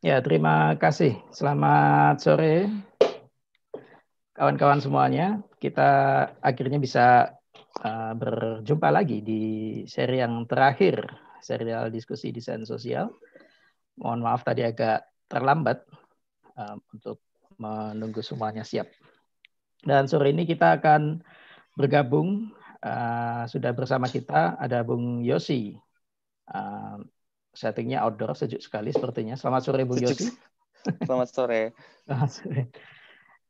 Ya, terima kasih. Selamat sore kawan-kawan semuanya. Kita akhirnya bisa uh, berjumpa lagi di seri yang terakhir, serial diskusi desain sosial. Mohon maaf tadi agak terlambat uh, untuk menunggu semuanya siap. Dan sore ini kita akan bergabung Uh, sudah bersama kita ada Bung Yosi Ehm, settingnya outdoor, sejuk sekali sepertinya. Selamat sore, Bu Yosi. Selamat sore. Selamat sore.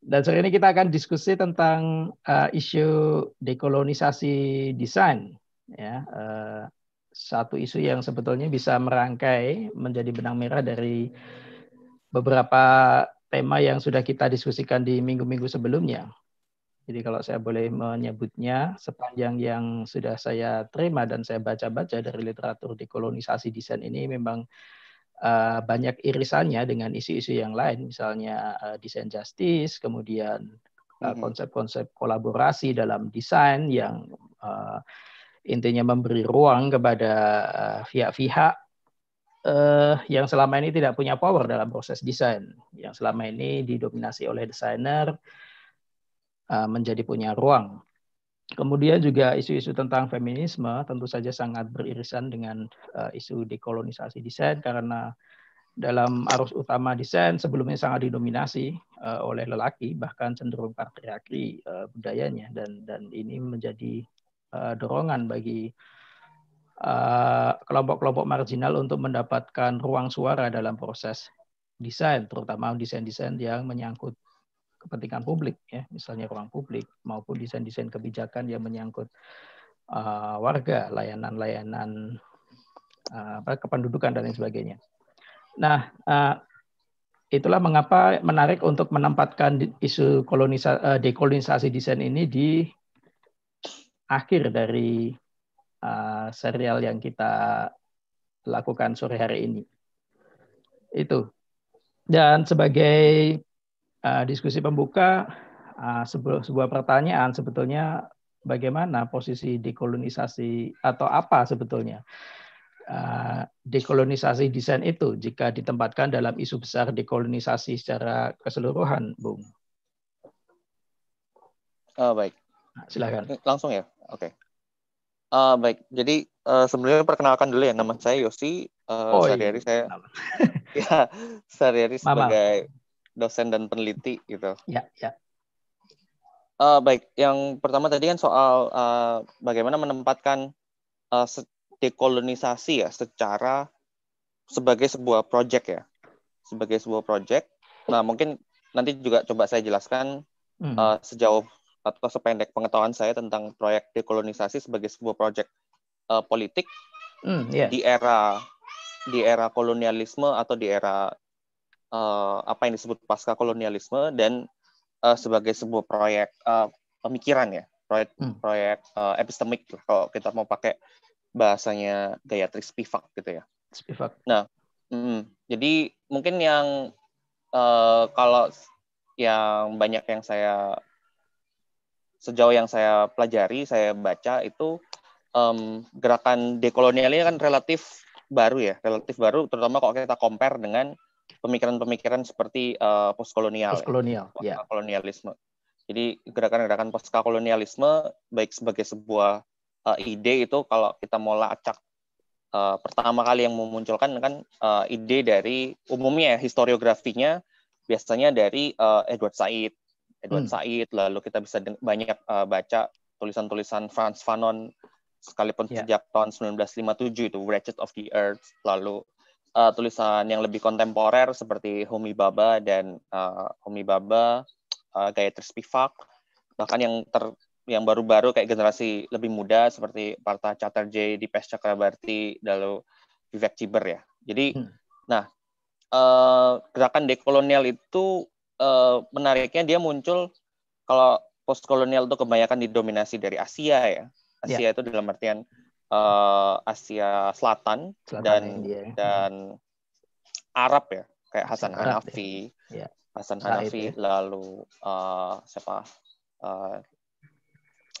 Dan sore ini kita akan diskusi tentang uh, isu dekolonisasi desain. Ya, uh, satu isu yang sebetulnya bisa merangkai menjadi benang merah dari beberapa tema yang sudah kita diskusikan di minggu-minggu sebelumnya. Jadi kalau saya boleh menyebutnya, sepanjang yang sudah saya terima dan saya baca-baca dari literatur dekolonisasi desain ini memang eh, banyak irisannya dengan isu-isu yang lain, misalnya eh, desain justice, kemudian eh, mm-hmm. konsep-konsep kolaborasi dalam desain yang intinya memberi ruang kepada pihak-pihak uh, yang selama ini tidak punya power dalam proses desain, yang selama ini didominasi oleh desainer, Eh, menjadi punya ruang. Kemudian juga isu-isu tentang feminisme tentu saja sangat beririsan dengan uh, isu dekolonisasi desain karena dalam arus utama desain sebelumnya sangat didominasi uh, oleh lelaki bahkan cenderung patriarki uh, budayanya dan dan ini menjadi uh, dorongan bagi kelompok-kelompok uh, marginal untuk mendapatkan ruang suara dalam proses desain terutama desain-desain yang menyangkut kepentingan publik ya misalnya ruang publik maupun desain-desain kebijakan yang menyangkut uh, warga layanan-layanan uh, kependudukan dan lain sebagainya nah uh, itulah mengapa menarik untuk menempatkan isu kolonisa, uh, dekolonisasi desain ini di akhir dari uh, serial yang kita lakukan sore hari ini. Itu. Dan sebagai uh, diskusi pembuka uh, sebuah, sebuah pertanyaan sebetulnya bagaimana posisi dekolonisasi atau apa sebetulnya uh, dekolonisasi desain itu jika ditempatkan dalam isu besar dekolonisasi secara keseluruhan, Bung? Uh, baik. Nah, silakan. Langsung ya, oke. Okay. Uh, baik, jadi uh, sebelumnya perkenalkan dulu ya nama saya Yosi. Uh, oh, iya. sehari-hari saya, ya sehari-hari sebagai dosen dan peneliti gitu. Ya, ya. Uh, baik, yang pertama tadi kan soal uh, bagaimana menempatkan uh, dekolonisasi ya secara sebagai sebuah proyek ya, sebagai sebuah proyek Nah mungkin nanti juga coba saya jelaskan hmm. uh, sejauh atau sependek pengetahuan saya tentang proyek dekolonisasi sebagai sebuah proyek uh, politik hmm, yeah. di era di era kolonialisme atau di era uh, apa yang disebut pasca kolonialisme dan uh, sebagai sebuah proyek uh, pemikiran ya proyek hmm. proyek uh, epistemik kalau kita mau pakai bahasanya Gayatri Spivak gitu ya. Spivak. Nah, mm, jadi mungkin yang uh, kalau yang banyak yang saya sejauh yang saya pelajari, saya baca itu um, gerakan dekolonialnya kan relatif baru ya, relatif baru, terutama kalau kita compare dengan pemikiran-pemikiran seperti uh, eh, postkolonial, postkolonial, ya. ya. kolonialisme. Yeah. Jadi gerakan-gerakan pasca kolonialisme baik sebagai sebuah uh, ide itu kalau kita mau lacak uh, pertama kali yang memunculkan kan uh, ide dari umumnya ya, historiografinya biasanya dari uh, Edward Said, Edward hmm. Said lalu kita bisa banyak uh, baca tulisan-tulisan Franz Fanon sekalipun yeah. sejak tahun 1957 itu Wretched of the Earth lalu uh, tulisan yang lebih kontemporer seperti Homi Baba dan uh, eh, Homi Baba, uh, Gayatri Spivak, bahkan yang ter yang baru-baru kayak generasi lebih muda seperti Partha Chatterjee, Dipesh Chakrabarti, lalu Vivek Ciber ya. Jadi, hmm. nah uh, gerakan dekolonial itu uh, menariknya dia muncul kalau postkolonial itu kebanyakan didominasi dari Asia ya. ya. Asia yeah. itu dalam artian uh, Asia Selatan, Selatan dan India. Ya, ya. dan Arab ya kayak Hasan Arab, ya. Hanafi, ya. Hasan Said, Hanafi ya. lalu uh, siapa uh,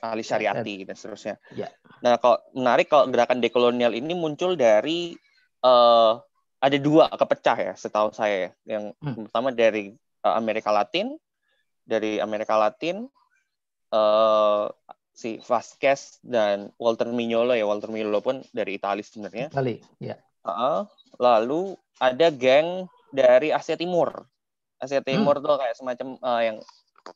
Ali Syariati dan seterusnya. Ya. Nah kalau menarik kalau gerakan dekolonial ini muncul dari uh, ada dua kepecah ya setahu saya yang hmm. pertama dari uh, Amerika Latin dari Amerika Latin uh, si Vasquez dan Walter Mignolo ya Walter Mignolo pun dari Italia sebenarnya. Itali, ya. Uh, lalu ada geng dari Asia Timur. Asia hmm. Timur hmm. tuh kayak semacam uh, yang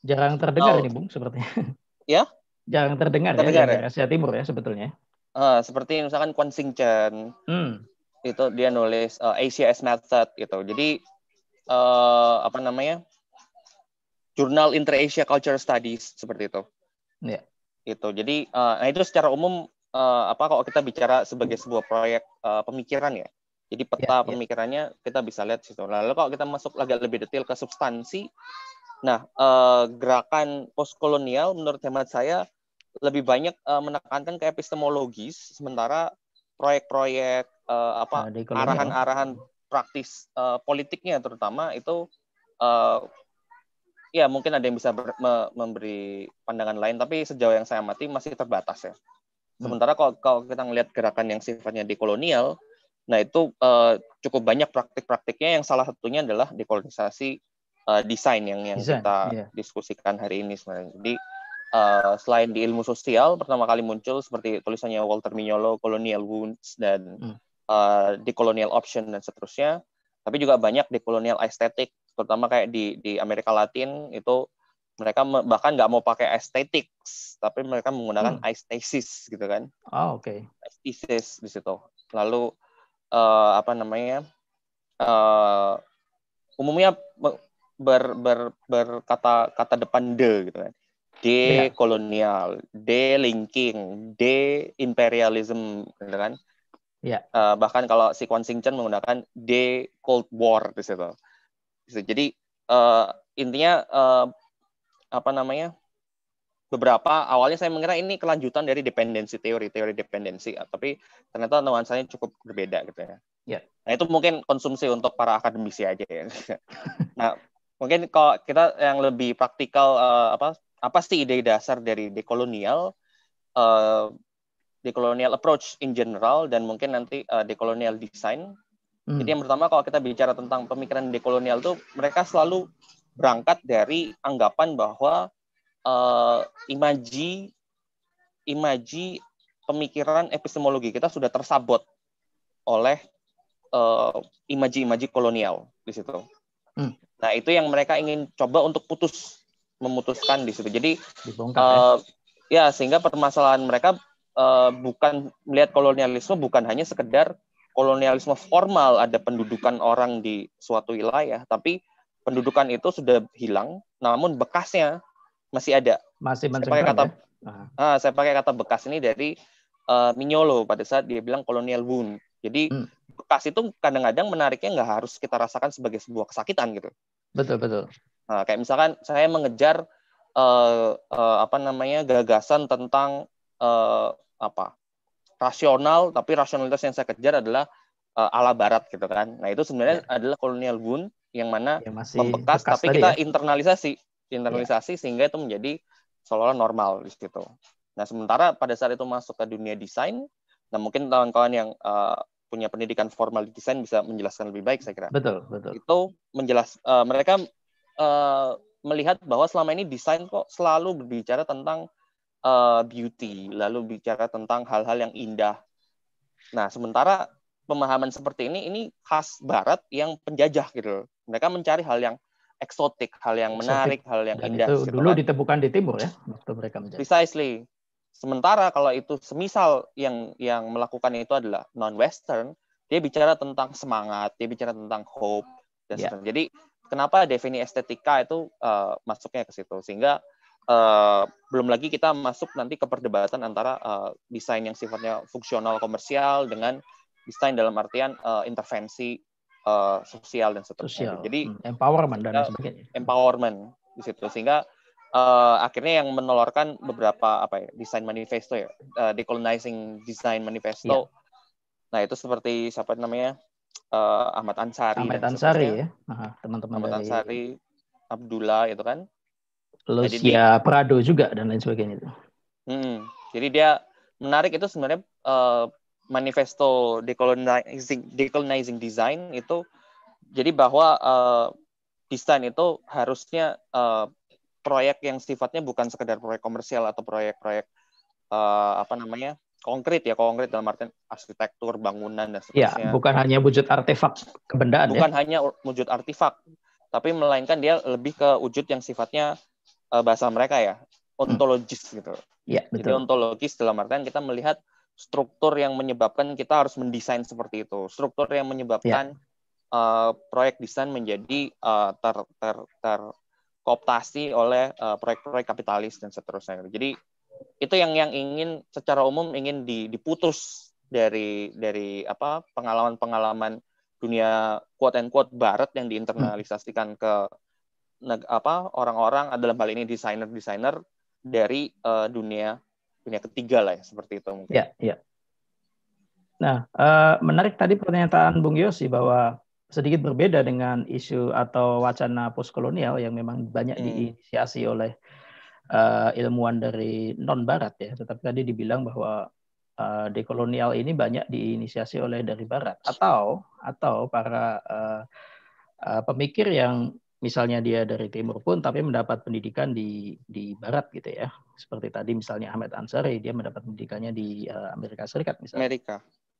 jarang terdengar oh. ini Bung sepertinya. Ya? Jarang terdengar, ya, terdengar ya, ya? Asia Timur ya sebetulnya. Uh, seperti misalkan Quan Chen. Hmm. Itu dia nulis uh, eh, Asia as Method gitu. Jadi uh, apa namanya? Jurnal Inter Asia Culture Studies seperti itu. Ya. Itu. Jadi uh, nah itu secara umum uh, apa kalau kita bicara sebagai sebuah proyek uh, pemikiran ya. Jadi peta ya, ya. pemikirannya kita bisa lihat situ. Nah, lalu kalau kita masuk lagi lebih detail ke substansi, nah uh, gerakan postkolonial menurut hemat saya lebih banyak uh, menekankan ke epistemologis, sementara proyek-proyek uh, apa nah, arahan-arahan praktis uh, politiknya terutama itu uh, ya mungkin ada yang bisa ber, me, memberi pandangan lain tapi sejauh yang saya amati masih terbatas ya sementara kalau, kalau kita melihat gerakan yang sifatnya dekolonial nah itu uh, cukup banyak praktik-praktiknya yang salah satunya adalah dekolonisasi uh, eh, desain yang yang design, kita yeah. diskusikan hari ini sebenarnya jadi uh, selain di ilmu sosial pertama kali muncul seperti tulisannya Walter Mignolo Colonial Wounds dan hmm. uh, decolonial option dan seterusnya tapi juga banyak decolonial aesthetic terutama kayak di di Amerika Latin itu mereka bahkan nggak mau pakai estetik tapi mereka menggunakan hmm. aesthesis gitu kan oh, oke okay. aesthesis di situ lalu uh, apa namanya uh, umumnya ber, ber, berkata kata depan de gitu kan de iya. kolonial de linking de imperialism gitu kan yeah. Iya. uh, bahkan kalau si Kwan Sing Chen menggunakan de cold war di situ gitu. Jadi uh, intinya uh, apa namanya beberapa awalnya saya mengira ini kelanjutan dari dependensi teori teori dependensi, tapi ternyata nuansanya cukup berbeda gitu ya. Yeah. Nah itu mungkin konsumsi untuk para akademisi aja ya. nah mungkin kalau kita yang lebih praktikal uh, apa apa sih ide dasar dari dekolonial uh, decolonial approach in general dan mungkin nanti uh, decolonial design Hmm. Jadi yang pertama kalau kita bicara tentang pemikiran dekolonial itu mereka selalu berangkat dari anggapan bahwa uh, imaji imaji pemikiran epistemologi kita sudah tersabot oleh uh, imaji-imaji kolonial di situ. Hmm. Nah itu yang mereka ingin coba untuk putus memutuskan di situ. Jadi Dibongkar, uh, ya. Eh, ya sehingga permasalahan mereka uh, bukan melihat kolonialisme bukan hanya sekedar kolonialisme formal, ada pendudukan orang di suatu wilayah, tapi pendudukan itu sudah hilang, namun bekasnya masih ada. Masih saya pakai ya? kata, ya? ah, saya pakai kata bekas ini dari uh, Mignolo pada saat dia bilang kolonial wound. Jadi hmm. bekas itu kadang-kadang menariknya nggak harus kita rasakan sebagai sebuah kesakitan gitu. Betul betul. Nah, kayak misalkan saya mengejar uh, uh, apa namanya gagasan tentang uh, apa rasional tapi rasionalitas yang saya kejar adalah uh, ala barat gitu kan. Nah, itu sebenarnya ya. adalah kolonial gun yang mana ya, masih membekas tapi kita ya. internalisasi, internalisasi ya. sehingga itu menjadi seolah-olah normal di situ. Nah, sementara pada saat itu masuk ke dunia desain, nah mungkin kawan-kawan yang uh, punya pendidikan formal di desain bisa menjelaskan lebih baik saya kira. Betul, betul. Itu menjelas uh, mereka uh, melihat bahwa selama ini desain kok selalu berbicara tentang uh, beauty, lalu bicara tentang hal-hal yang indah. Nah, sementara pemahaman seperti ini ini khas barat yang penjajah gitu. Mereka mencari hal yang eksotik, hal yang menarik, hal yang Dan indah. Itu gitu dulu kan. ditemukan di timur ya, waktu mereka menjajah. Precisely. Sementara kalau itu semisal yang yang melakukan itu adalah non western, dia bicara tentang semangat, dia bicara tentang hope dan yeah. Ya. Jadi kenapa definisi estetika itu uh, masuknya ke situ sehingga Eh, belum lagi kita masuk nanti ke perdebatan antara uh, desain yang sifatnya fungsional komersial dengan desain dalam artian uh, intervensi uh, sosial dan seterusnya. Gitu. Sosial. Jadi hmm. empowerment dan sebagainya. Empowerment di situ sehingga uh, akhirnya yang menelorkan beberapa apa ya desain manifesto ya uh, decolonizing design manifesto. Yeah. Nah itu seperti siapa namanya uh, Ahmad Ansari. Ahmad Ansari ya nah, teman-teman. Ahmad Ansari, Abdullah itu kan Lucia ya Prado juga dan lain sebagainya itu. Hmm, jadi dia menarik itu sebenarnya uh, manifesto decolonizing, decolonizing design itu jadi bahwa uh, desain itu harusnya uh, proyek yang sifatnya bukan sekedar proyek komersial atau proyek-proyek uh, apa namanya konkret ya konkret dalam artian arsitektur bangunan dan ya, seterusnya. Ya, bukan hanya wujud artefak kebendaan. Ya. Bukan ya? hanya wujud artefak, tapi melainkan dia lebih ke wujud yang sifatnya uh, bahasa mereka ya hmm. ontologis hmm. gitu. Ya, betul. Jadi ontologis dalam artian kita melihat struktur yang menyebabkan kita harus mendesain seperti itu, struktur yang menyebabkan ya. uh, proyek desain menjadi uh, ter ter ter kooptasi oleh proyek proyek-proyek kapitalis dan seterusnya. Gitu. Jadi itu yang yang ingin secara umum ingin diputus dari dari apa pengalaman-pengalaman dunia quote and quote barat yang hmm. diinternalisasikan ke apa orang-orang ah, dalam hal ini desainer-desainer dari uh, dunia dunia ketiga lah ya seperti itu mungkin. Ya, ya. Nah, uh, menarik tadi pernyataan Bung Yosi bahwa sedikit berbeda dengan isu atau wacana postkolonial yang memang banyak hmm. diinisiasi oleh uh, ilmuwan dari non Barat ya. Tetapi tadi dibilang bahwa uh, dekolonial ini banyak diinisiasi oleh dari Barat atau atau para uh, uh, pemikir yang misalnya dia dari timur pun tapi mendapat pendidikan di di barat gitu ya seperti tadi misalnya Ahmed Ansari dia mendapat pendidikannya di uh, Amerika Serikat misalnya Amerika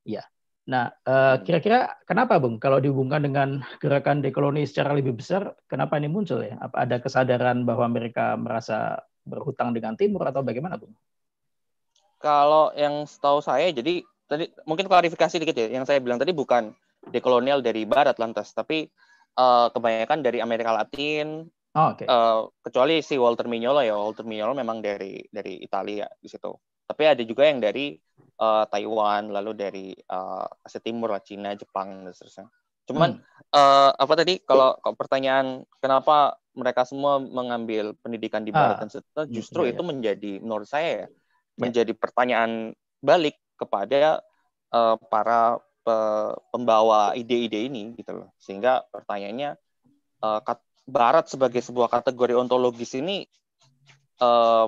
ya nah kira eh, hmm. kira-kira kenapa bung kalau dihubungkan dengan gerakan dekoloni secara lebih besar kenapa ini muncul ya apa ada kesadaran bahwa mereka merasa berhutang dengan timur atau bagaimana bung kalau yang setahu saya jadi tadi mungkin klarifikasi dikit ya yang saya bilang tadi bukan dekolonial dari barat lantas tapi Eh, kebanyakan dari Amerika Latin. Oh, okay. uh, eh, kecuali si Walter Mignolo ya, Walter Mignolo memang dari dari Italia di situ. Tapi ada juga yang dari uh, Taiwan, lalu dari uh, Asia Timur lah, Cina, Jepang dan seterusnya. Cuman hmm. uh, apa tadi kalau, pertanyaan kenapa mereka semua mengambil pendidikan di barat ah. dan seterusnya, hmm, justru iya, iya. itu menjadi menurut saya ya, ya, menjadi pertanyaan balik kepada uh, para pembawa ide-ide ini gitu loh. Sehingga pertanyaannya uh, barat sebagai sebuah kategori ontologis ini uh,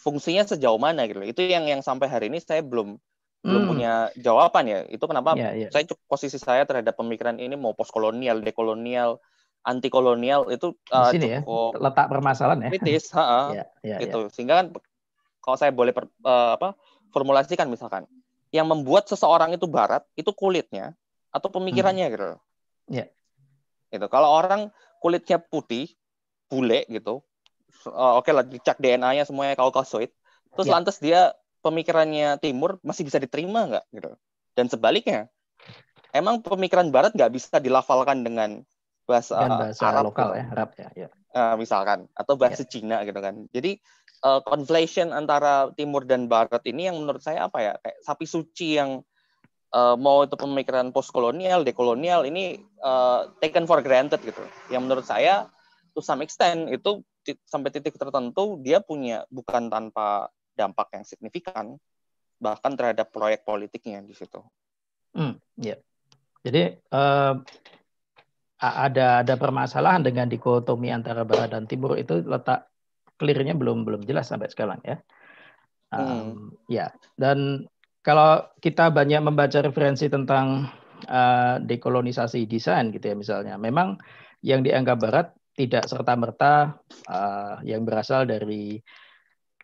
fungsinya sejauh mana gitu Itu yang yang sampai hari ini saya belum hmm. belum punya jawaban ya. Itu kenapa yeah, yeah. saya posisi saya terhadap pemikiran ini mau postkolonial, dekolonial, anti kolonial itu uh, sini ya, cukup ya, letak permasalahan ya. Kritis, yeah, ya, ya, gitu. Yeah. Sehingga kan kalau saya boleh per, uh, apa formulasikan misalkan yang membuat seseorang itu barat itu kulitnya atau pemikirannya hmm. gitu. Iya. Itu kalau orang kulitnya putih, bule gitu. Eh, oke okay lah dicek DNA-nya semuanya kaukasoid. Terus yeah. lantas dia pemikirannya timur masih bisa diterima nggak gitu. Dan sebaliknya, emang pemikiran barat nggak bisa dilafalkan dengan bahasa, bahasa Arab lokal gitu? ya, Arab ya. ya. Uh, misalkan atau bahasa ya. Cina gitu kan. Jadi uh, conflation antara timur dan barat ini yang menurut saya apa ya kayak sapi suci yang uh, mau itu pemikiran postkolonial, dekolonial ini uh, taken for granted gitu. Yang menurut saya to some extent itu sampai titik tertentu dia punya bukan tanpa dampak yang signifikan bahkan terhadap proyek politiknya di situ. Hmm, ya. Jadi uh, ada ada permasalahan dengan dikotomi antara barat dan timur itu letak clearnya belum belum jelas sampai sekarang ya. Um, Ya dan kalau kita banyak membaca referensi tentang uh, dekolonisasi desain gitu ya misalnya, memang yang dianggap Barat tidak serta merta uh, eh, yang berasal dari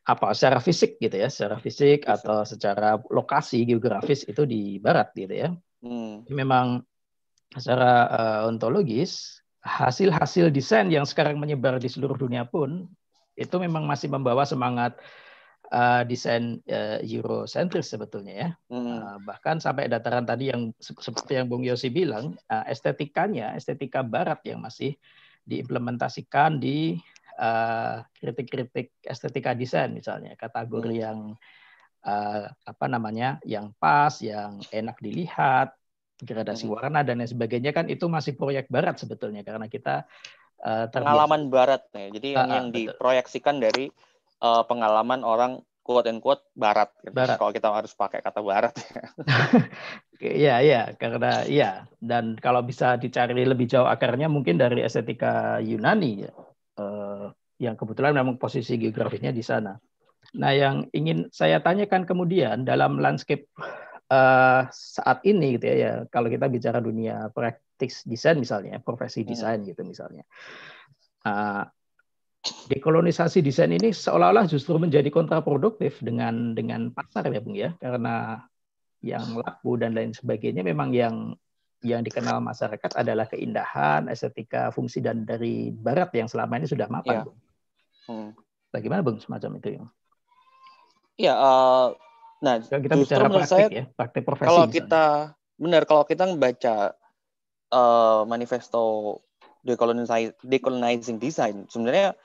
apa secara fisik gitu ya secara fisik atau secara lokasi geografis itu di barat gitu ya hmm. memang secara uh, ontologis hasil-hasil desain yang sekarang menyebar di seluruh dunia pun itu memang masih membawa semangat uh, desain uh, Eurocentris sebetulnya ya. Hmm. Uh, bahkan sampai dataran tadi yang seperti yang Bung Yosi bilang, uh, estetikanya, estetika Barat yang masih diimplementasikan di kritik-kritik uh, estetika desain misalnya, kategori hmm. yang uh, apa namanya, yang pas, yang enak dilihat, gradasi hmm. warna dan lain sebagainya kan itu masih proyek Barat sebetulnya karena kita uh, pengalaman barat nih. Jadi yang, uh, yang betul. diproyeksikan dari uh, pengalaman orang quote and quote barat. Gitu. barat. Kalau kita harus pakai kata barat ya. Iya, iya, karena iya dan kalau bisa dicari lebih jauh akarnya mungkin dari estetika Yunani ya. Uh, yang kebetulan memang posisi geografisnya di sana. Nah, yang ingin saya tanyakan kemudian dalam landscape uh, saat ini gitu ya, ya kalau kita bicara dunia desain misalnya, profesi hmm. desain gitu misalnya. Uh, dekolonisasi desain ini seolah-olah justru menjadi kontraproduktif dengan dengan pasar ya Bung ya, karena yang laku dan lain sebagainya memang yang yang dikenal masyarakat adalah keindahan, estetika, fungsi dan dari barat yang selama ini sudah mapan. Ya. Hmm. Bagaimana Bung semacam itu? Ya, uh, nah kita bicara praktik saya, ya, praktik profesi. Kalau misalnya. kita benar kalau kita membaca uh, manifesto decolonizing, decolonizing design sebenarnya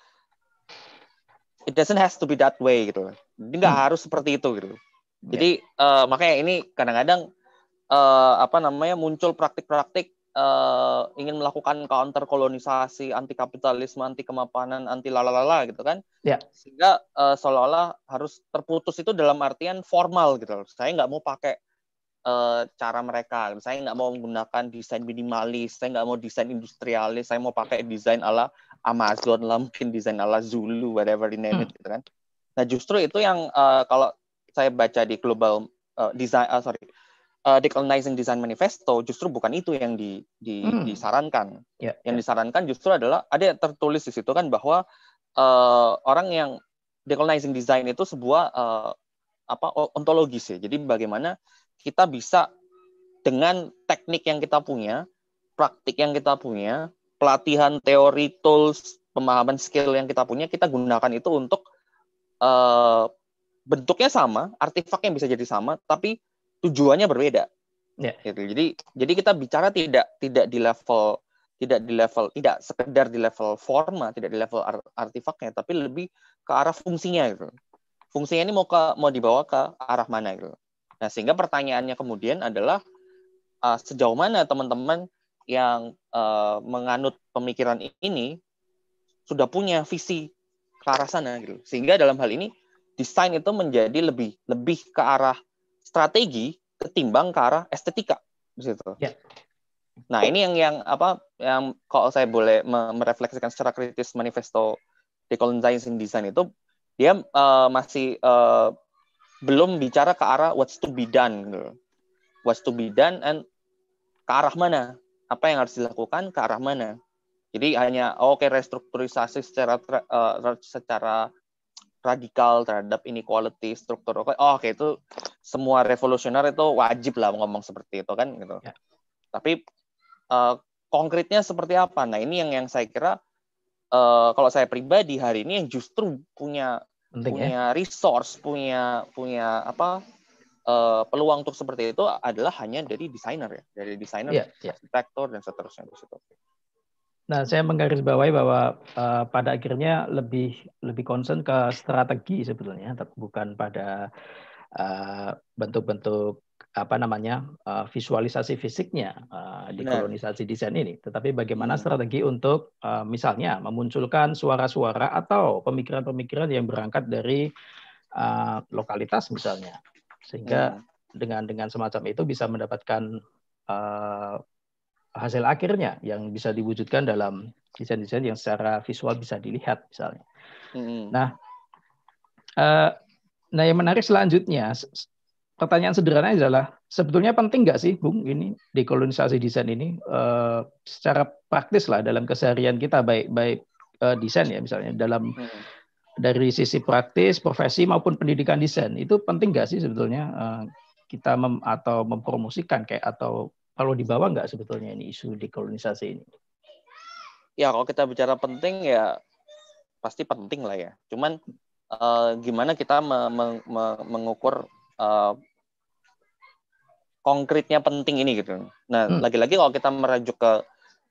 it doesn't has to be that way gitu. ini nggak hmm. harus seperti itu gitu. Yeah. Jadi uh, makanya ini kadang-kadang uh, apa namanya muncul praktik-praktik uh, ingin melakukan counter kolonisasi, anti kapitalisme, anti kemapanan, anti lalalala gitu kan. Yeah. Sehingga uh, seolah-olah harus terputus itu dalam artian formal gitu Saya nggak mau pakai uh, cara mereka. Saya nggak mau menggunakan desain minimalis, saya nggak mau desain industrialis, saya mau pakai desain ala Amazon lah, mungkin desain ala Zulu, whatever the name it, hmm. gitu kan. Nah justru itu yang uh, kalau saya baca di global uh, design, uh, sorry, uh, decolonizing design manifesto justru bukan itu yang di, di, hmm. disarankan. Yeah, yang ya. disarankan justru adalah ada yang tertulis di situ kan bahwa uh, orang yang decolonizing design itu sebuah uh, apa ontologis ya. Jadi bagaimana kita bisa dengan teknik yang kita punya, praktik yang kita punya, pelatihan teori, tools, pemahaman skill yang kita punya, kita gunakan itu untuk uh, bentuknya sama, artefaknya bisa jadi sama, tapi tujuannya berbeda. Yeah. Gitu. Jadi jadi kita bicara tidak tidak di level tidak di level tidak sekedar di level forma, tidak di level artefaknya, tapi lebih ke arah fungsinya gitu. Fungsinya ini mau ke mau dibawa ke arah mana gitu. Nah, sehingga pertanyaannya kemudian adalah uh, sejauh mana teman-teman yang uh, menganut pemikiran ini sudah punya visi ke arah sana gitu. Sehingga dalam hal ini desain itu menjadi lebih lebih ke arah strategi ketimbang ke arah estetika di Ya. Nah, ini yang yang apa yang kalau saya boleh merefleksikan secara kritis manifesto decolonizing design itu dia uh, masih uh, belum bicara ke arah what's to be done gitu. What's to be done and ke arah mana? Apa yang harus dilakukan ke arah mana? Jadi hanya oh, oke okay, restrukturisasi secara uh, secara radikal terhadap inequality struktur oke oh, okay, itu semua revolusioner itu wajib lah ngomong seperti itu kan gitu. Ya. Tapi uh, konkretnya seperti apa? Nah, ini yang yang saya kira uh, kalau saya pribadi hari ini yang justru punya Penting, punya ya? resource, punya punya apa uh, peluang untuk seperti itu adalah hanya dari desainer ya, dari desainer, yeah, yeah. arsitektur dan seterusnya di situ. Nah, saya menggarisbawahi bahwa uh, pada akhirnya lebih lebih concern ke strategi sebetulnya, bukan pada eh, bentuk-bentuk uh, bentuk -bentuk apa namanya uh, visualisasi fisiknya uh, di kolonisasi desain ini, tetapi bagaimana hmm. strategi untuk uh, misalnya memunculkan suara-suara atau pemikiran-pemikiran yang berangkat dari uh, lokalitas misalnya, sehingga hmm. dengan dengan semacam itu bisa mendapatkan uh, hasil akhirnya yang bisa diwujudkan dalam desain-desain yang secara visual bisa dilihat misalnya. Hmm. Nah, uh, nah yang menarik selanjutnya pertanyaan sederhana adalah sebetulnya penting nggak sih Bung ini dekolonisasi desain ini uh, secara praktis lah dalam keseharian kita baik baik uh, desain ya misalnya dalam hmm. dari sisi praktis profesi maupun pendidikan desain itu penting nggak sih sebetulnya uh, kita mem atau mempromosikan kayak atau kalau dibawa nggak sebetulnya ini isu dekolonisasi ini? Ya kalau kita bicara penting ya pasti penting lah ya. Cuman uh, gimana kita me me me mengukur Eh, konkretnya penting ini gitu. Nah, hmm. lagi-lagi kalau kita merajuk ke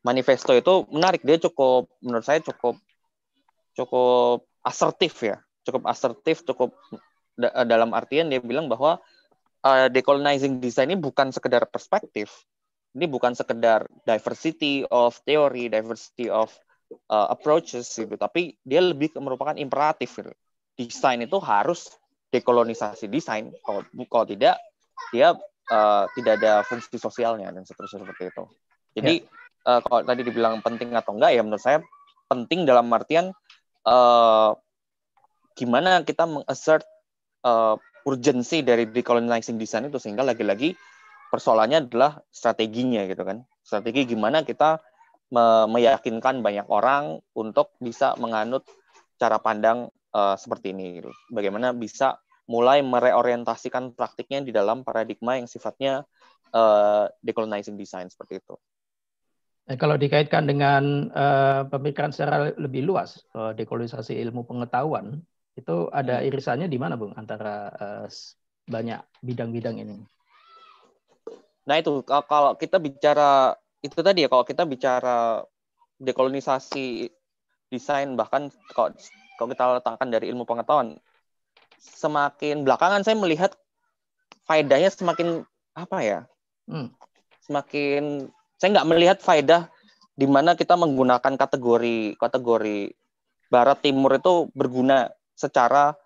manifesto itu menarik dia cukup menurut saya cukup cukup asertif ya, cukup asertif, cukup da dalam artian dia bilang bahwa uh, decolonizing design ini bukan sekedar perspektif. Ini bukan sekedar diversity of theory, diversity of uh, approaches gitu, tapi dia lebih merupakan imperatif gitu. Desain itu harus dekolonisasi desain kalau kalau tidak dia uh, tidak ada fungsi sosialnya dan seterusnya seperti itu jadi ya. uh, kalau tadi dibilang penting atau enggak ya menurut saya penting dalam artian uh, gimana kita mengassert uh, urgensi dari decolonizing design itu sehingga lagi-lagi persoalannya adalah strateginya gitu kan strategi gimana kita me meyakinkan banyak orang untuk bisa menganut cara pandang uh, seperti ini. Gitu. Bagaimana bisa mulai mereorientasikan praktiknya di dalam paradigma yang sifatnya uh, decolonizing design seperti itu. Nah, kalau dikaitkan dengan uh, pemikiran secara lebih luas, uh, dekolonisasi ilmu pengetahuan, itu ada hmm. irisannya di mana, Bung, antara uh, banyak bidang-bidang ini? Nah itu, kalau kita bicara, itu tadi ya, kalau kita bicara dekolonisasi desain, bahkan kalau kita letakkan dari ilmu pengetahuan semakin belakangan saya melihat faedahnya semakin apa ya hmm. semakin saya nggak melihat faedah di mana kita menggunakan kategori kategori barat timur itu berguna secara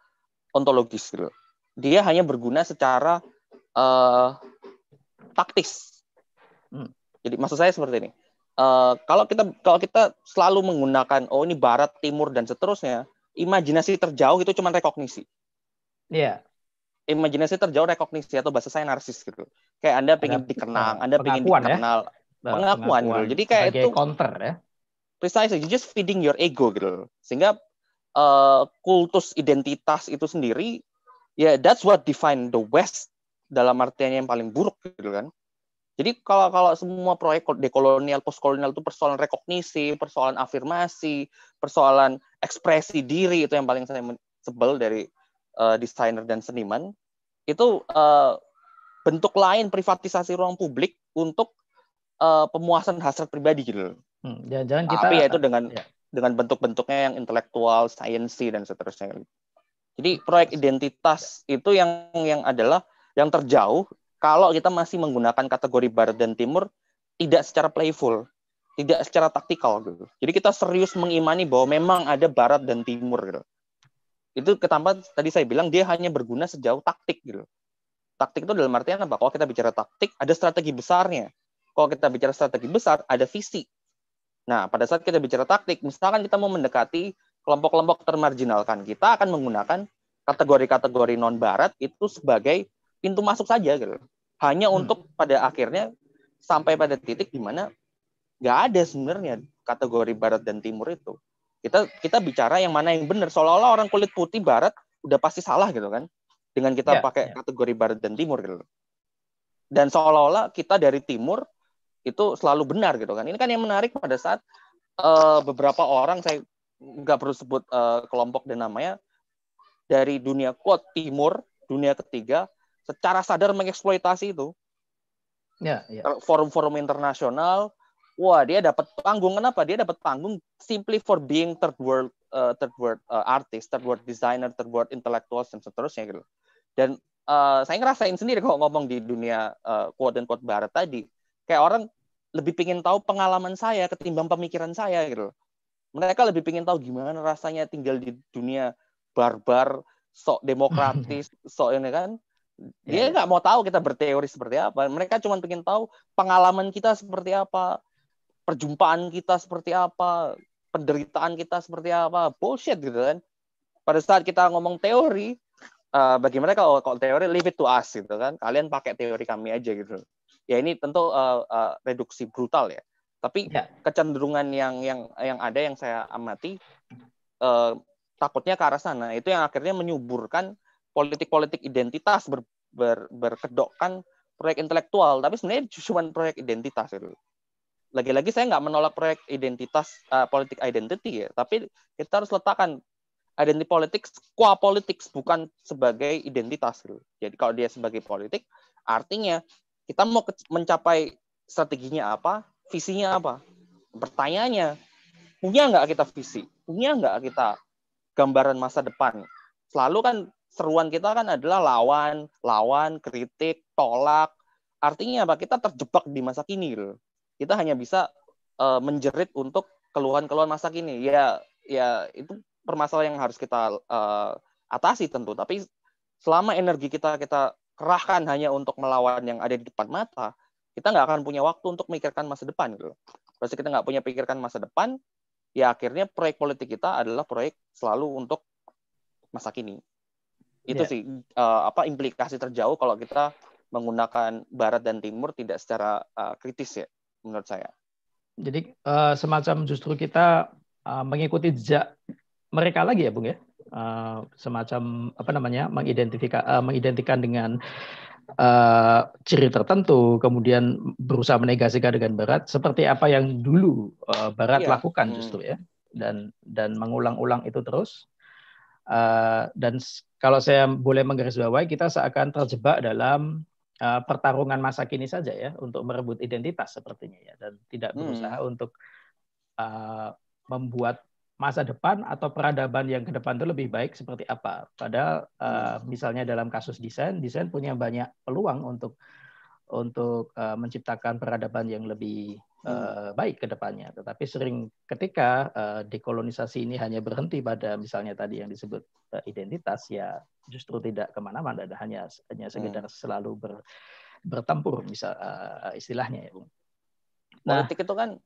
ontologis gitu. Dia hanya berguna secara uh, taktis. Hmm. Jadi maksud saya seperti ini. Uh, kalau kita kalau kita selalu menggunakan oh ini barat timur dan seterusnya, imajinasi terjauh itu cuma rekognisi. Iya. Yeah. Imajinasi terjauh rekognisi atau bahasa saya narsis gitu. Kayak Anda pengen Ada, dikenang, Anda pengen dikenal. Ya? Pengakuan, pengakuan gitu. Jadi kayak itu counter ya. Precisely, you just feeding your ego gitu. Sehingga uh, kultus identitas itu sendiri ya yeah, that's what define the west dalam artiannya yang paling buruk gitu kan. Jadi kalau kalau semua proyek dekolonial, postkolonial itu persoalan rekognisi, persoalan afirmasi, persoalan ekspresi diri itu yang paling saya sebel dari uh, desainer dan seniman itu uh, bentuk lain privatisasi ruang publik untuk uh, pemuasan hasrat pribadi gitu loh. Hmm, jangan kita tapi ya itu dengan ya. dengan bentuk-bentuknya yang intelektual, sainsi dan seterusnya. Gitu. Jadi proyek identitas itu yang yang adalah yang terjauh kalau kita masih menggunakan kategori barat dan timur tidak secara playful tidak secara taktikal gitu. Jadi kita serius mengimani bahwa memang ada barat dan timur gitu. Itu ketampa tadi saya bilang dia hanya berguna sejauh taktik gitu. Taktik itu dalam artian apa? Kalau kita bicara taktik, ada strategi besarnya. Kalau kita bicara strategi besar, ada visi. Nah, pada saat kita bicara taktik, misalkan kita mau mendekati kelompok-kelompok termarginalkan, kita akan menggunakan kategori-kategori non-barat itu sebagai pintu masuk saja gitu. Hanya hmm. untuk pada akhirnya sampai pada titik di mana nggak ada sebenarnya kategori barat dan timur itu kita kita bicara yang mana yang benar seolah-olah orang kulit putih barat udah pasti salah gitu kan dengan kita yeah, pakai yeah. kategori barat dan timur gitu dan seolah-olah kita dari timur itu selalu benar gitu kan ini kan yang menarik pada saat uh, beberapa orang saya nggak perlu sebut uh, kelompok dan namanya dari dunia kuat timur dunia ketiga secara sadar mengeksploitasi itu ya, ya. forum-forum internasional wah dia dapat panggung kenapa dia dapat panggung simply for being third world uh, third world uh, artist third world designer third world intellectual dan seterusnya gitu dan uh, saya ngerasain sendiri kalau ngomong di dunia uh, quote kuat barat tadi kayak orang lebih pingin tahu pengalaman saya ketimbang pemikiran saya gitu mereka lebih pingin tahu gimana rasanya tinggal di dunia barbar sok demokratis sok ini kan dia ya, ya. nggak yeah. mau tahu kita berteori seperti apa mereka cuma pengen tahu pengalaman kita seperti apa perjumpaan kita seperti apa, penderitaan kita seperti apa, bullshit gitu kan. Pada saat kita ngomong teori, uh, bagaimana kalau kalau teori leave it to us gitu kan, kalian pakai teori kami aja gitu. Ya ini tentu uh, uh, reduksi brutal ya. Tapi ya. kecenderungan yang yang yang ada yang saya amati uh, takutnya ke arah sana itu yang akhirnya menyuburkan politik-politik identitas ber, ber, berkedokkan proyek intelektual tapi sebenarnya cuma proyek identitas itu lagi-lagi saya nggak menolak proyek identitas uh, politik identity ya, tapi kita harus letakkan identitas politik qua politik bukan sebagai identitas gitu. Jadi kalau dia sebagai politik artinya kita mau mencapai strateginya apa, visinya apa. Pertanyaannya, punya nggak kita visi? Punya nggak kita gambaran masa depan? Selalu kan seruan kita kan adalah lawan, lawan, kritik, tolak. Artinya apa? Kita terjebak di masa kini loh kita hanya bisa uh, menjerit untuk keluhan-keluhan masa kini. Ya, ya itu permasalahan yang harus kita uh, atasi tentu. Tapi selama energi kita kita kerahkan hanya untuk melawan yang ada di depan mata, kita nggak akan punya waktu untuk memikirkan masa depan gitu. Terus kita nggak punya pikirkan masa depan, ya akhirnya proyek politik kita adalah proyek selalu untuk masa kini. Itu yeah. sih uh, apa implikasi terjauh kalau kita menggunakan barat dan timur tidak secara uh, kritis ya menurut saya. Jadi uh, semacam justru kita uh, mengikuti jejak mereka lagi ya, Bung ya. Uh, semacam apa namanya mengidentifikasi uh, mengidentikan dengan uh, ciri tertentu, kemudian berusaha menegasikan dengan Barat, seperti apa yang dulu uh, Barat yeah. lakukan hmm. justru ya, dan dan mengulang-ulang itu terus. Uh, dan kalau saya boleh menggarisbawahi, kita seakan terjebak dalam Eh, pertarungan masa kini saja ya untuk merebut identitas sepertinya ya dan tidak hmm. berusaha hmm. untuk uh, membuat masa depan atau peradaban yang ke depan itu lebih baik seperti apa. Padahal uh, misalnya dalam kasus desain, desain punya banyak peluang untuk untuk uh, menciptakan peradaban yang lebih Eh, hmm. baik ke depannya. Tetapi sering ketika eh, dekolonisasi ini hanya berhenti pada misalnya tadi yang disebut eh, identitas, ya justru tidak kemana-mana, hanya hanya hmm. sekedar selalu ber, bertempur misal istilahnya ya, Bung. Nah, politik itu kan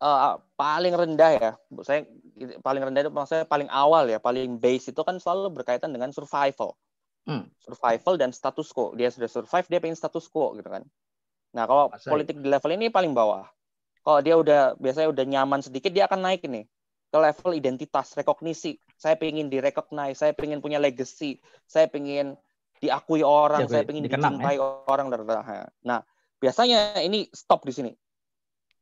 uh, paling rendah ya. Saya paling rendah itu maksudnya paling awal ya, paling base itu kan selalu berkaitan dengan survival. Hmm. Survival dan status quo. Dia sudah survive, dia pengen status quo gitu kan. Nah, kalau Masa politik di level ini paling bawah kalau dia udah biasanya udah nyaman sedikit dia akan naik nih ke level identitas rekognisi saya pengen direkognize saya pengen punya legacy saya pengen diakui orang ya, saya pengen dicintai ya. orang nah biasanya ini stop di sini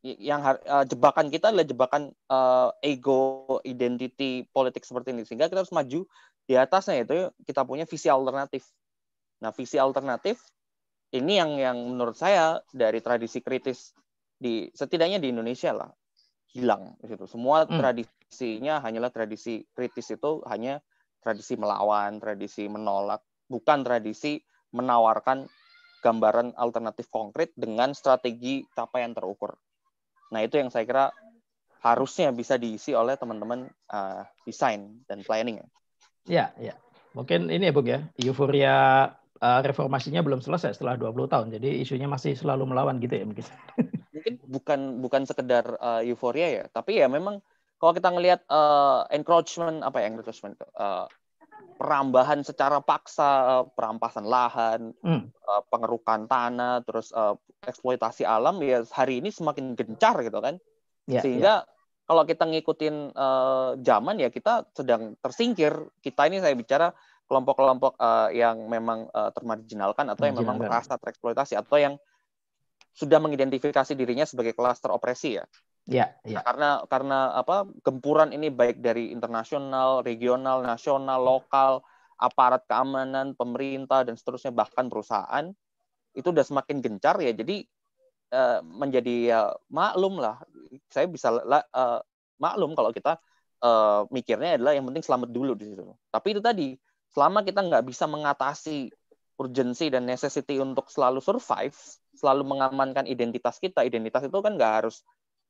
yang eh, jebakan kita adalah jebakan uh, ego identity politik seperti ini sehingga kita harus maju di atasnya itu kita punya visi alternatif nah visi alternatif ini yang yang menurut saya dari tradisi kritis di setidaknya di Indonesia lah hilang gitu. Semua hmm. tradisinya hanyalah tradisi kritis itu hanya tradisi melawan, tradisi menolak, bukan tradisi menawarkan gambaran alternatif konkret dengan strategi capaian terukur. Nah, itu yang saya kira harusnya bisa diisi oleh teman-teman uh, desain dan planning. Ya. ya, ya. Mungkin ini ya, Bung ya. Euforia uh, reformasinya belum selesai setelah 20 tahun. Jadi isunya masih selalu melawan gitu ya mungkin. mungkin bukan bukan sekedar uh, euforia ya, tapi ya memang kalau kita ngelihat uh, encroachment apa ya encroachment uh, perambahan secara paksa, perampasan lahan, hmm. pengerukan tanah, terus uh, eksploitasi alam ya hari ini semakin gencar gitu kan. Yeah, Sehingga yeah. kalau kita ngikutin uh, zaman ya kita sedang tersingkir. Kita ini saya bicara kelompok-kelompok uh, yang memang uh, termarginalkan atau yang memang merasa tereksploitasi atau yang sudah mengidentifikasi dirinya sebagai klaster opresi ya. Ya, ya. Nah, karena karena apa gempuran ini baik dari internasional, regional, nasional, ya. lokal, aparat keamanan, pemerintah dan seterusnya bahkan perusahaan itu sudah semakin gencar ya. Jadi eh, menjadi uh, maklum lah. Saya bisa eh, maklum kalau kita eh, mikirnya adalah yang penting selamat dulu di situ. Tapi itu tadi selama kita nggak bisa mengatasi urgensi dan necessity untuk selalu survive, selalu mengamankan identitas kita identitas itu kan nggak harus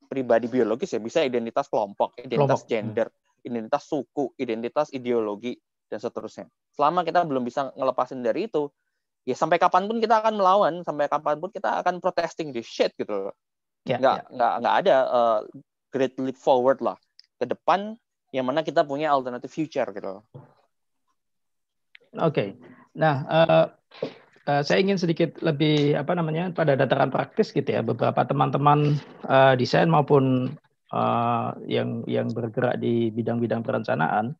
pribadi biologis ya bisa identitas kelompok identitas kelompok. gender identitas suku identitas ideologi dan seterusnya selama kita belum bisa ngelepasin dari itu ya sampai kapanpun kita akan melawan sampai kapanpun kita akan protesting this shit gitu yeah, ya, nggak yeah. nggak nggak ada uh, great leap forward lah ke depan yang mana kita punya alternative future gitu oke okay. nah uh, Eh, saya ingin sedikit lebih apa namanya pada dataran praktis gitu ya. Beberapa teman-teman uh, desain maupun uh, yang yang bergerak di bidang-bidang perencanaan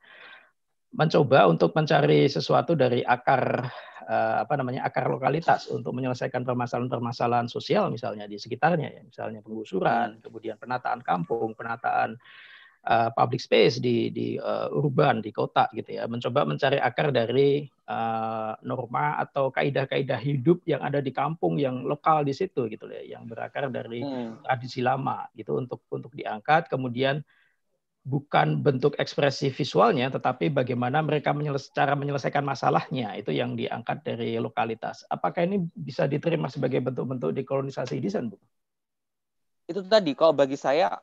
mencoba untuk mencari sesuatu dari akar uh, apa namanya akar lokalitas untuk menyelesaikan permasalahan-permasalahan sosial misalnya di sekitarnya ya misalnya penggusuran kemudian penataan kampung penataan uh, public space di di uh, urban di kota gitu ya mencoba mencari akar dari uh, norma atau kaidah-kaidah hidup yang ada di kampung yang lokal di situ gitu ya yang berakar dari hmm. tradisi lama gitu untuk untuk diangkat kemudian bukan bentuk ekspresi visualnya, tetapi bagaimana mereka menyeles cara menyelesaikan masalahnya itu yang diangkat dari lokalitas. Apakah ini bisa diterima sebagai bentuk-bentuk dekolonisasi desain, Bu? Itu tadi, kalau bagi saya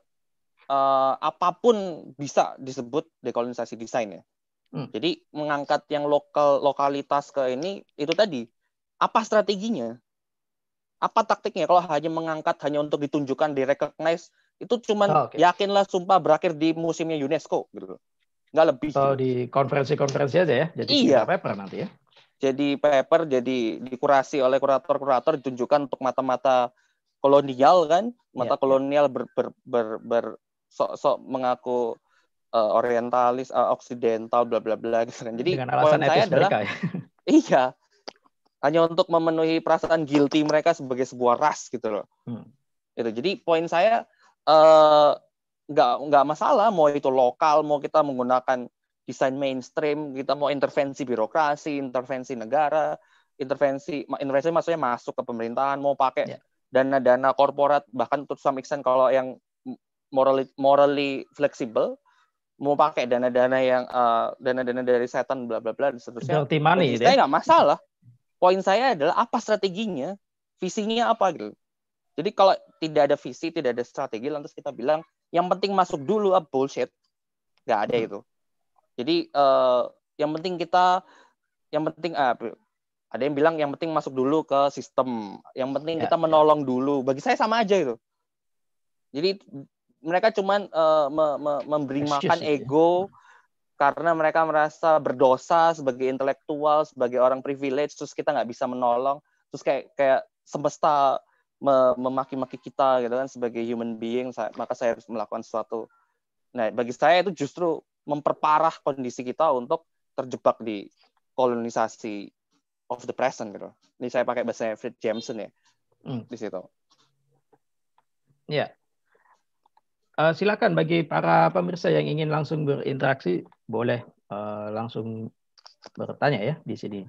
uh, apapun bisa disebut dekolonisasi desain ya. Hmm. Jadi mengangkat yang lokal lokalitas ke ini itu tadi apa strateginya? Apa taktiknya kalau hanya mengangkat hanya untuk ditunjukkan di recognize itu cuman oh, okay. yakinlah sumpah berakhir di musimnya UNESCO gitu. Nggak lebih. Atau oh, di konferensi-konferensi aja ya. Jadi iya. paper nanti ya. Jadi paper jadi dikurasi oleh kurator-kurator ditunjukkan untuk mata-mata kolonial kan, mata yeah. Iya. kolonial ber, ber, ber, ber sok-sok mengaku uh, orientalis, uh, eh, occidental, bla bla bla gitu kan. Jadi Dengan alasan poin saya adalah mereka, ya? iya hanya untuk memenuhi perasaan guilty mereka sebagai sebuah ras gitu loh. Hmm. Gitu. Jadi poin saya eh, nggak uh, nggak masalah mau itu lokal, mau kita menggunakan desain mainstream, kita mau intervensi birokrasi, intervensi negara, intervensi intervensi maksudnya masuk ke pemerintahan, mau pakai yeah. dana-dana korporat bahkan untuk some extent kalau yang morally morally flexible mau pakai dana-dana yang dana eh, dana-dana dari setan bla bla bla dan seterusnya. Dirty money. Gitu saya ya? nggak masalah. Poin saya adalah apa strateginya, visinya apa gitu. Jadi kalau tidak ada visi, tidak ada strategi, lantas kita bilang yang penting masuk dulu up ah, bullshit, nggak ada hmm. itu. Jadi uh, yang penting kita, yang penting uh, ada yang bilang yang penting masuk dulu ke sistem, yang penting ya, kita ya. menolong dulu. Bagi saya sama aja itu. Jadi mereka cuman uh, me, me, memberi makan gitu ya? ego karena mereka merasa berdosa sebagai intelektual, sebagai orang privilege, terus kita nggak bisa menolong, terus kayak kayak semesta me, memaki-maki kita gitu kan sebagai human being, saya, maka saya harus melakukan sesuatu. Nah, bagi saya itu justru memperparah kondisi kita untuk terjebak di kolonisasi of the present gitu. Ini saya pakai bahasa Fred Jameson ya hmm. di situ. Ya, uh, silakan bagi para pemirsa yang ingin langsung berinteraksi boleh uh, langsung bertanya ya di sini.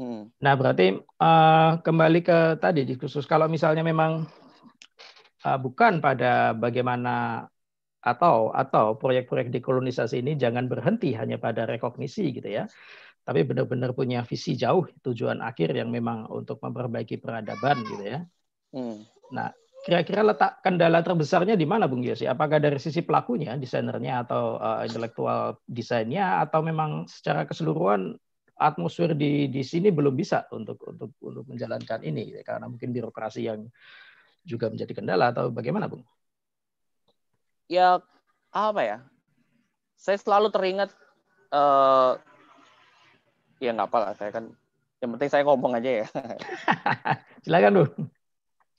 Hmm. Nah berarti uh, kembali ke tadi khusus kalau misalnya memang uh, bukan pada bagaimana atau atau proyek-proyek dekolonisasi ini jangan berhenti hanya pada rekognisi gitu ya tapi benar-benar punya visi jauh tujuan akhir yang memang untuk memperbaiki peradaban gitu ya. Hmm. Nah, kira-kira letak kendala terbesarnya di mana Bung Yosi? Apakah dari sisi pelakunya, desainernya atau uh, intelektual desainnya atau memang secara keseluruhan atmosfer di di sini belum bisa untuk untuk untuk menjalankan ini karena mungkin birokrasi yang juga menjadi kendala atau bagaimana, Bung? Ya, apa ya? Saya selalu teringat uh, ya nggak apa lah, saya kan yang penting saya ngomong aja ya. Silakan, Bung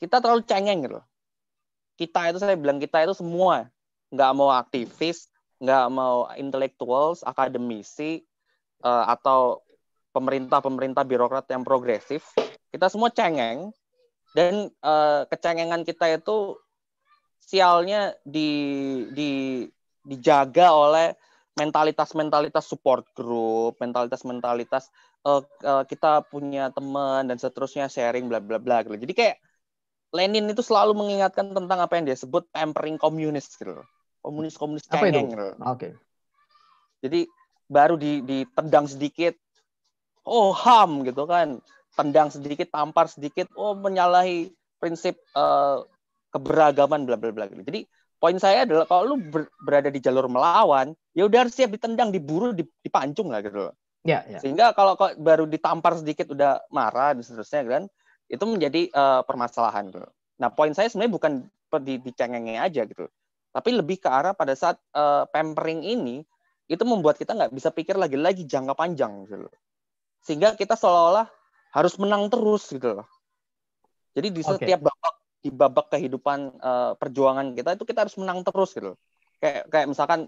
kita terlalu cengeng gitu kita itu saya bilang kita itu semua nggak mau aktivis nggak mau intellectuals akademisi uh, atau pemerintah-pemerintah birokrat yang progresif kita semua cengeng dan uh, kecengengan kita itu sialnya di di dijaga oleh mentalitas-mentalitas support group, mentalitas-mentalitas uh, uh, kita punya teman dan seterusnya sharing bla bla bla gitu. Jadi kayak Lenin itu selalu mengingatkan tentang apa yang dia sebut pampering komunis gitu Komunis komunis cengeng, gitu Oke. Okay. Jadi baru di ditendang sedikit oh ham gitu kan. Tendang sedikit, tampar sedikit, oh menyalahi prinsip uh, keberagaman bla bla bla gitu. Jadi poin saya adalah kalau lu ber, berada di jalur melawan, ya udah harus siap ditendang, diburu, dipancung lah gitu loh. Ya, ya. Sehingga kalau, kalau baru ditampar sedikit udah marah dan seterusnya kan itu menjadi uh, permasalahan. Nah, poin saya sebenarnya bukan di, di cengengnya aja gitu, tapi lebih ke arah pada saat uh, pampering ini itu membuat kita nggak bisa pikir lagi-lagi jangka panjang gitu Sehingga kita seolah-olah harus menang terus gitu loh. Jadi di setiap okay. babak di babak kehidupan uh, perjuangan kita itu kita harus menang terus gitu loh. Kayak kayak misalkan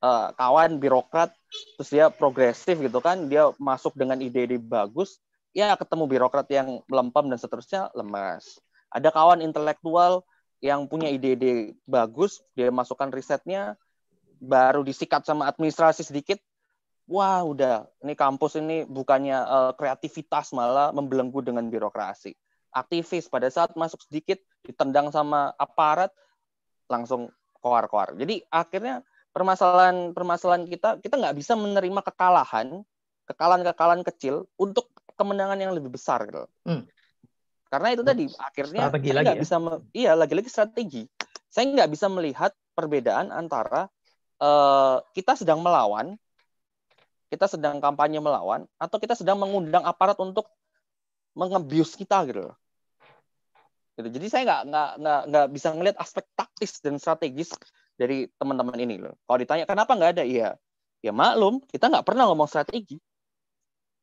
uh, kawan birokrat terus dia progresif gitu kan, dia masuk dengan ide-ide bagus, ya ketemu birokrat yang melempam dan seterusnya lemas. Ada kawan intelektual yang punya ide-ide bagus, dia masukkan risetnya, baru disikat sama administrasi sedikit, wah udah, ini kampus ini bukannya uh, kreativitas malah membelenggu dengan birokrasi. Aktivis pada saat masuk sedikit ditendang sama aparat, langsung koar-koar. Jadi akhirnya permasalahan permasalahan kita kita nggak bisa menerima kekalahan kekalahan-kekalahan kecil untuk kemenangan yang lebih besar gitu. Hmm. Karena itu tadi akhirnya strategi saya nggak ya? bisa iya lagi-lagi strategi. Saya nggak bisa melihat perbedaan antara uh, kita sedang melawan, kita sedang kampanye melawan, atau kita sedang mengundang aparat untuk mengebius kita gitu. Gitu. Jadi saya nggak nggak nggak nggak bisa melihat aspek taktis dan strategis dari teman-teman ini loh. Kalau ditanya kenapa nggak ada, iya ya maklum kita nggak pernah ngomong strategi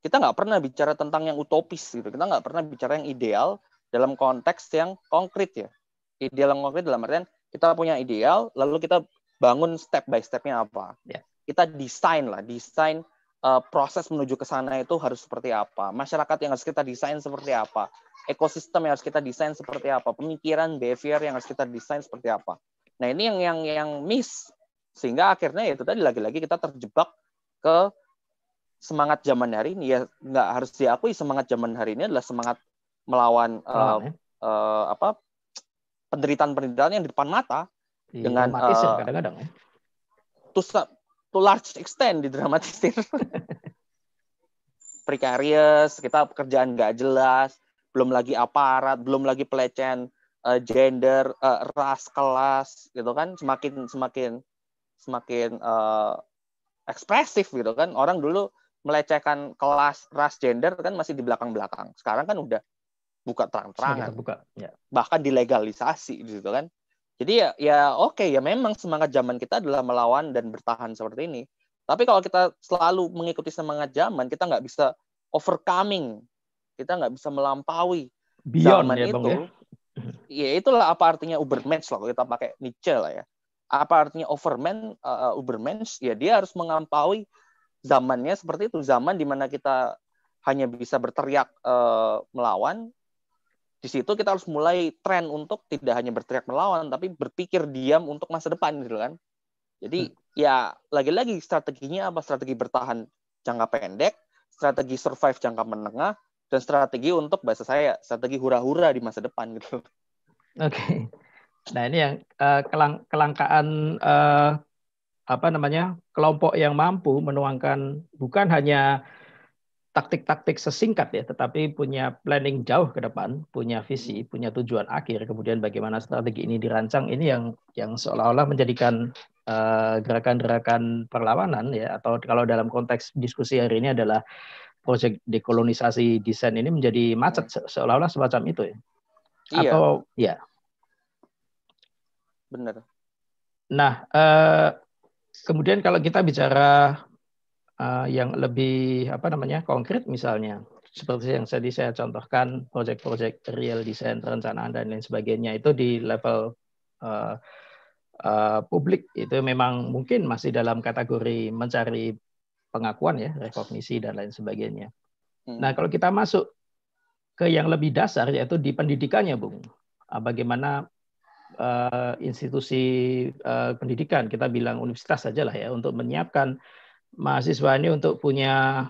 kita nggak pernah bicara tentang yang utopis gitu. Kita nggak pernah bicara yang ideal dalam konteks yang konkret ya. Ideal yang konkret dalam artian kita punya ideal, lalu kita bangun step by stepnya apa. Ya. Kita desain lah, desain uh, proses menuju ke sana itu harus seperti apa. Masyarakat yang harus kita desain seperti apa. Ekosistem yang harus kita desain seperti apa. Pemikiran, behavior yang harus kita desain seperti apa. Nah ini yang yang yang miss sehingga akhirnya ya itu tadi lagi-lagi kita terjebak ke semangat zaman hari ini ya nggak harus diakui semangat zaman hari ini adalah semangat melawan oh, uh, uh, apa penderitaan-penderitaan yang di depan mata iya, dengan uh, kadang-kadang ya. to, to large extent di dramatisir precarious kita pekerjaan nggak jelas belum lagi aparat belum lagi pelecehan uh, gender uh, ras kelas gitu kan semakin semakin semakin uh, ekspresif gitu kan orang dulu melecehkan kelas ras gender kan masih di belakang-belakang. Sekarang kan udah buka terang-terangan. ya. Bahkan dilegalisasi gitu kan. Jadi ya ya oke okay, ya memang semangat zaman kita adalah melawan dan bertahan seperti ini. Tapi kalau kita selalu mengikuti semangat zaman, kita nggak bisa overcoming. Kita nggak bisa melampaui Beyond, zaman ya, itu. Bang, ya? ya itulah apa artinya Ubermensch lah kalau kita pakai Nietzsche lah ya. Apa artinya Overman, uh, eh, eh, Ubermensch? Ya dia harus mengampaui zamannya seperti itu zaman di mana kita hanya bisa berteriak uh, melawan di situ kita harus mulai tren untuk tidak hanya berteriak melawan tapi berpikir diam untuk masa depan gitu kan jadi hmm. ya lagi-lagi strateginya apa strategi bertahan jangka pendek strategi survive jangka menengah dan strategi untuk bahasa saya strategi hura-hura di masa depan gitu oke okay. nah ini yang uh, kelang kelangkaan uh, apa namanya kelompok yang mampu menuangkan bukan hanya taktik-taktik sesingkat ya, tetapi punya planning jauh ke depan, punya visi, hmm. punya tujuan akhir. Kemudian bagaimana strategi ini dirancang ini yang yang seolah-olah menjadikan eh, gerakan-gerakan uh, perlawanan ya atau kalau dalam konteks diskusi hari ini adalah proyek dekolonisasi desain ini menjadi macet seolah-olah semacam itu ya. Iya. Atau ya. Benar. Nah, uh, Kemudian kalau kita bicara uh, yang lebih apa namanya konkret misalnya seperti yang tadi saya contohkan proyek-proyek real design perencanaan dan lain sebagainya itu di level uh, uh, publik itu memang mungkin masih dalam kategori mencari pengakuan ya rekognisi dan lain sebagainya. Hmm. Nah kalau kita masuk ke yang lebih dasar yaitu di pendidikannya bung, bagaimana uh, institusi uh, pendidikan, kita bilang universitas saja lah ya, untuk menyiapkan mahasiswa ini untuk punya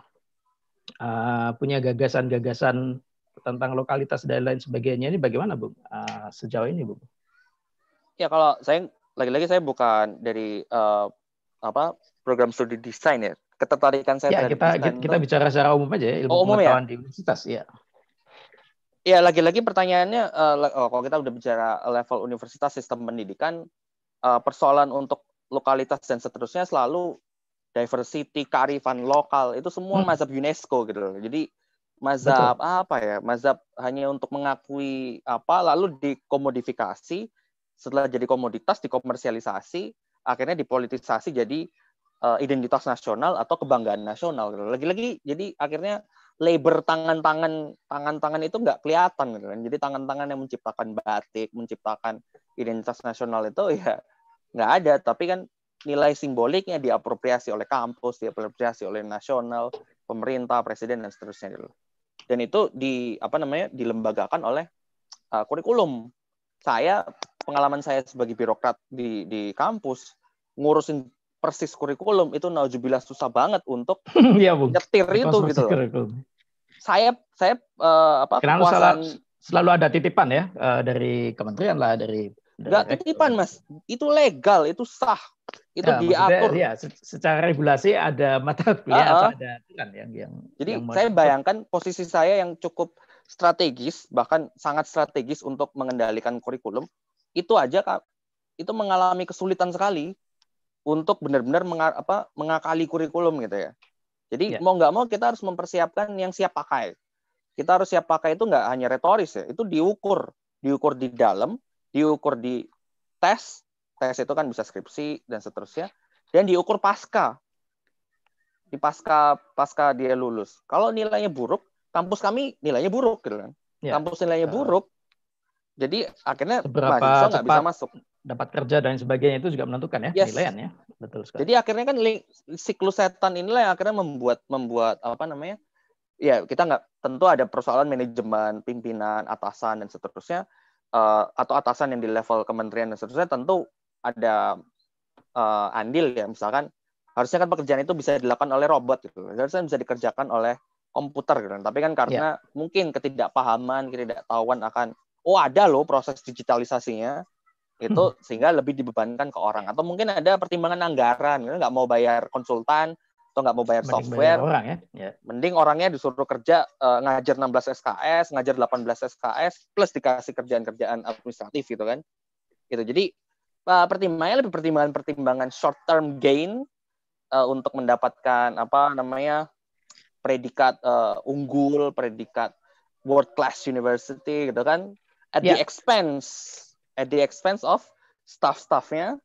uh, punya gagasan-gagasan tentang lokalitas dan lain sebagainya ini bagaimana, Bu? Uh, sejauh ini, Bu? Ya kalau saya lagi-lagi saya bukan dari uh, apa program studi desain ya, ketertarikan saya ya, kita kita, kita bicara secara umum aja ya, ilmu oh, umum ya? pengetahuan ya? di universitas ya Ya lagi-lagi pertanyaannya, uh, oh, kalau kita udah bicara level universitas sistem pendidikan, uh, persoalan untuk lokalitas dan seterusnya selalu diversity, kearifan lokal itu semua hmm. mazhab UNESCO gitu loh. Jadi mazhab Betul. apa ya? Mazhab hanya untuk mengakui apa lalu dikomodifikasi, setelah jadi komoditas dikomersialisasi, akhirnya dipolitisasi jadi uh, identitas nasional atau kebanggaan nasional gitu Lagi-lagi jadi akhirnya labor tangan-tangan tangan-tangan itu nggak kelihatan gitu kan. Jadi tangan-tangan yang menciptakan batik, menciptakan identitas nasional itu ya nggak ada. Tapi kan nilai simboliknya diapropriasi oleh kampus, diapropriasi oleh nasional, pemerintah, presiden dan seterusnya gitu. Dan itu di apa namanya dilembagakan oleh uh, kurikulum. Saya pengalaman saya sebagai birokrat di di kampus ngurusin persis kurikulum itu naujubilah susah banget untuk ya, nyetir itu gitu saya saya uh, apa kekuasaan selalu, selalu ada titipan ya uh, dari kementerian lah dari Enggak titipan, Mas. Itu legal, itu sah. Itu ya, diatur. Ya, secara regulasi ada mata kuliah uh huh ada aturan yang yang Jadi yang saya bayangkan posisi saya yang cukup strategis, bahkan sangat strategis untuk mengendalikan kurikulum, itu aja Kak, itu mengalami kesulitan sekali untuk benar-benar menga apa mengakali kurikulum gitu ya. Jadi yeah. mau nggak mau kita harus mempersiapkan yang siap pakai. Kita harus siap pakai itu nggak hanya retoris ya, itu diukur, diukur di dalam, diukur di tes, tes itu kan bisa skripsi dan seterusnya, dan diukur pasca, di pasca pasca dia lulus. Kalau nilainya buruk, kampus kami nilainya buruk gitu kan. Yeah. Kampus nilainya nah. buruk, jadi akhirnya Seberapa mahasiswa nggak bisa masuk. Dapat kerja dan sebagainya itu juga menentukan ya yes. nilaian ya betul sekali. Jadi akhirnya kan siklus setan inilah yang akhirnya membuat membuat apa namanya? Ya kita nggak tentu ada persoalan manajemen, pimpinan, atasan dan seterusnya uh, atau atasan yang di level kementerian dan seterusnya tentu ada uh, andil ya misalkan harusnya kan pekerjaan itu bisa dilakukan oleh robot gitu, harusnya bisa dikerjakan oleh komputer gitu. Tapi kan karena yeah. mungkin ketidakpahaman, ketidaktahuan akan oh ada loh proses digitalisasinya itu hmm. sehingga lebih dibebankan ke orang atau mungkin ada pertimbangan anggaran gitu. nggak mau bayar konsultan atau nggak mau bayar mending software bayar orang, ya? ya mending orangnya disuruh kerja uh, ngajar 16 SKS ngajar 18 SKS plus dikasih kerjaan-kerjaan administratif gitu kan gitu jadi uh, pertimbangannya lebih pertimbangan-pertimbangan short term gain uh, untuk mendapatkan apa namanya predikat uh, unggul predikat world class university gitu kan at yeah. the ya. expense at the expense of staff-staffnya,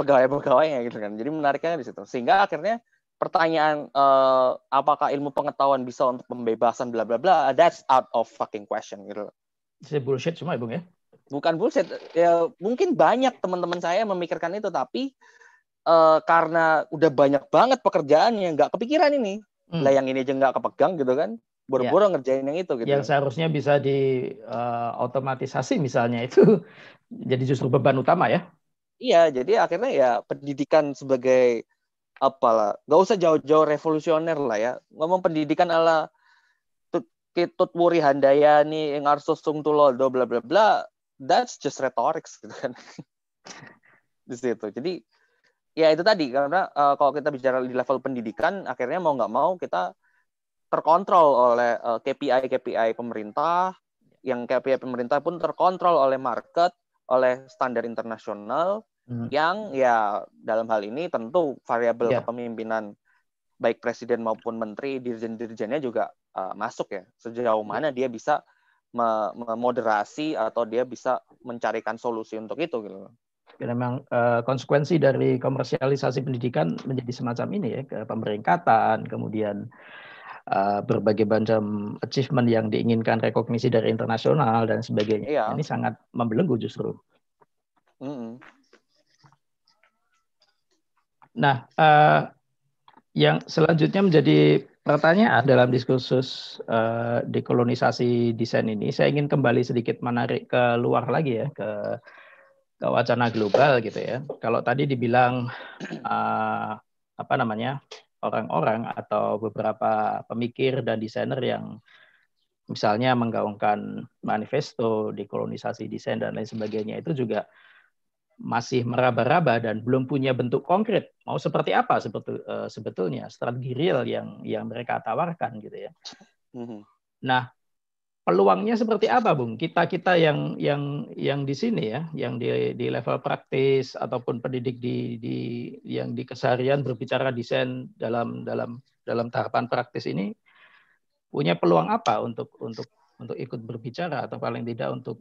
pegawai-pegawainya gitu kan. Jadi menariknya di situ. Sehingga akhirnya pertanyaan uh, apakah ilmu pengetahuan bisa untuk pembebasan bla bla bla that's out of fucking question gitu. Itu bullshit semua, Bung ya. Bukan bullshit. Ya mungkin banyak teman-teman saya memikirkan itu tapi uh, karena udah banyak banget pekerjaan yang nggak kepikiran ini. Hmm. Lah yang ini aja nggak kepegang gitu kan buru-buru ya. ngerjain yang itu gitu. Yang ya. seharusnya bisa di uh, otomatisasi misalnya itu jadi justru beban utama ya. Iya, jadi akhirnya ya pendidikan sebagai apalah, nggak usah jauh-jauh revolusioner lah ya. Ngomong pendidikan ala Kitut Wuri Handayani, sung Sungtulodo, bla bla bla, that's just rhetorics gitu kan. di situ. Jadi ya itu tadi karena uh, kalau kita bicara di level pendidikan akhirnya mau nggak mau kita terkontrol oleh eh, KPI KPI pemerintah yang KPI pemerintah pun terkontrol oleh market oleh standar internasional hmm. yang ya dalam hal ini tentu variabel yeah. kepemimpinan baik presiden maupun menteri dirjen-dirjennya juga uh, masuk ya sejauh ya. mana dia bisa memoderasi atau dia bisa mencarikan solusi untuk itu gitu. Ya, memang uh, konsekuensi dari komersialisasi pendidikan menjadi semacam ini ya, ke pemeringkatan, kemudian Eh, berbagai macam achievement yang diinginkan rekognisi dari internasional dan sebagainya iya. ini sangat membelenggu justru. Mm -hmm. Nah, uh, yang selanjutnya menjadi pertanyaan dalam diskursus uh, dekolonisasi desain ini, saya ingin kembali sedikit menarik ke luar lagi ya ke ke wacana global gitu ya. Kalau tadi dibilang uh, apa namanya orang-orang atau beberapa pemikir dan desainer yang misalnya menggaungkan manifesto dekolonisasi desain dan lain sebagainya itu juga masih meraba-raba dan belum punya bentuk konkret mau seperti apa sebetul, eh, sebetulnya strategi real yang yang mereka tawarkan gitu ya. Mm-hmm. Nah peluangnya seperti apa, Bung? Kita kita yang yang yang di sini ya, yang di di level praktis ataupun pendidik di di yang di keseharian berbicara desain dalam dalam dalam tahapan praktis ini punya peluang apa untuk untuk untuk ikut berbicara atau paling tidak untuk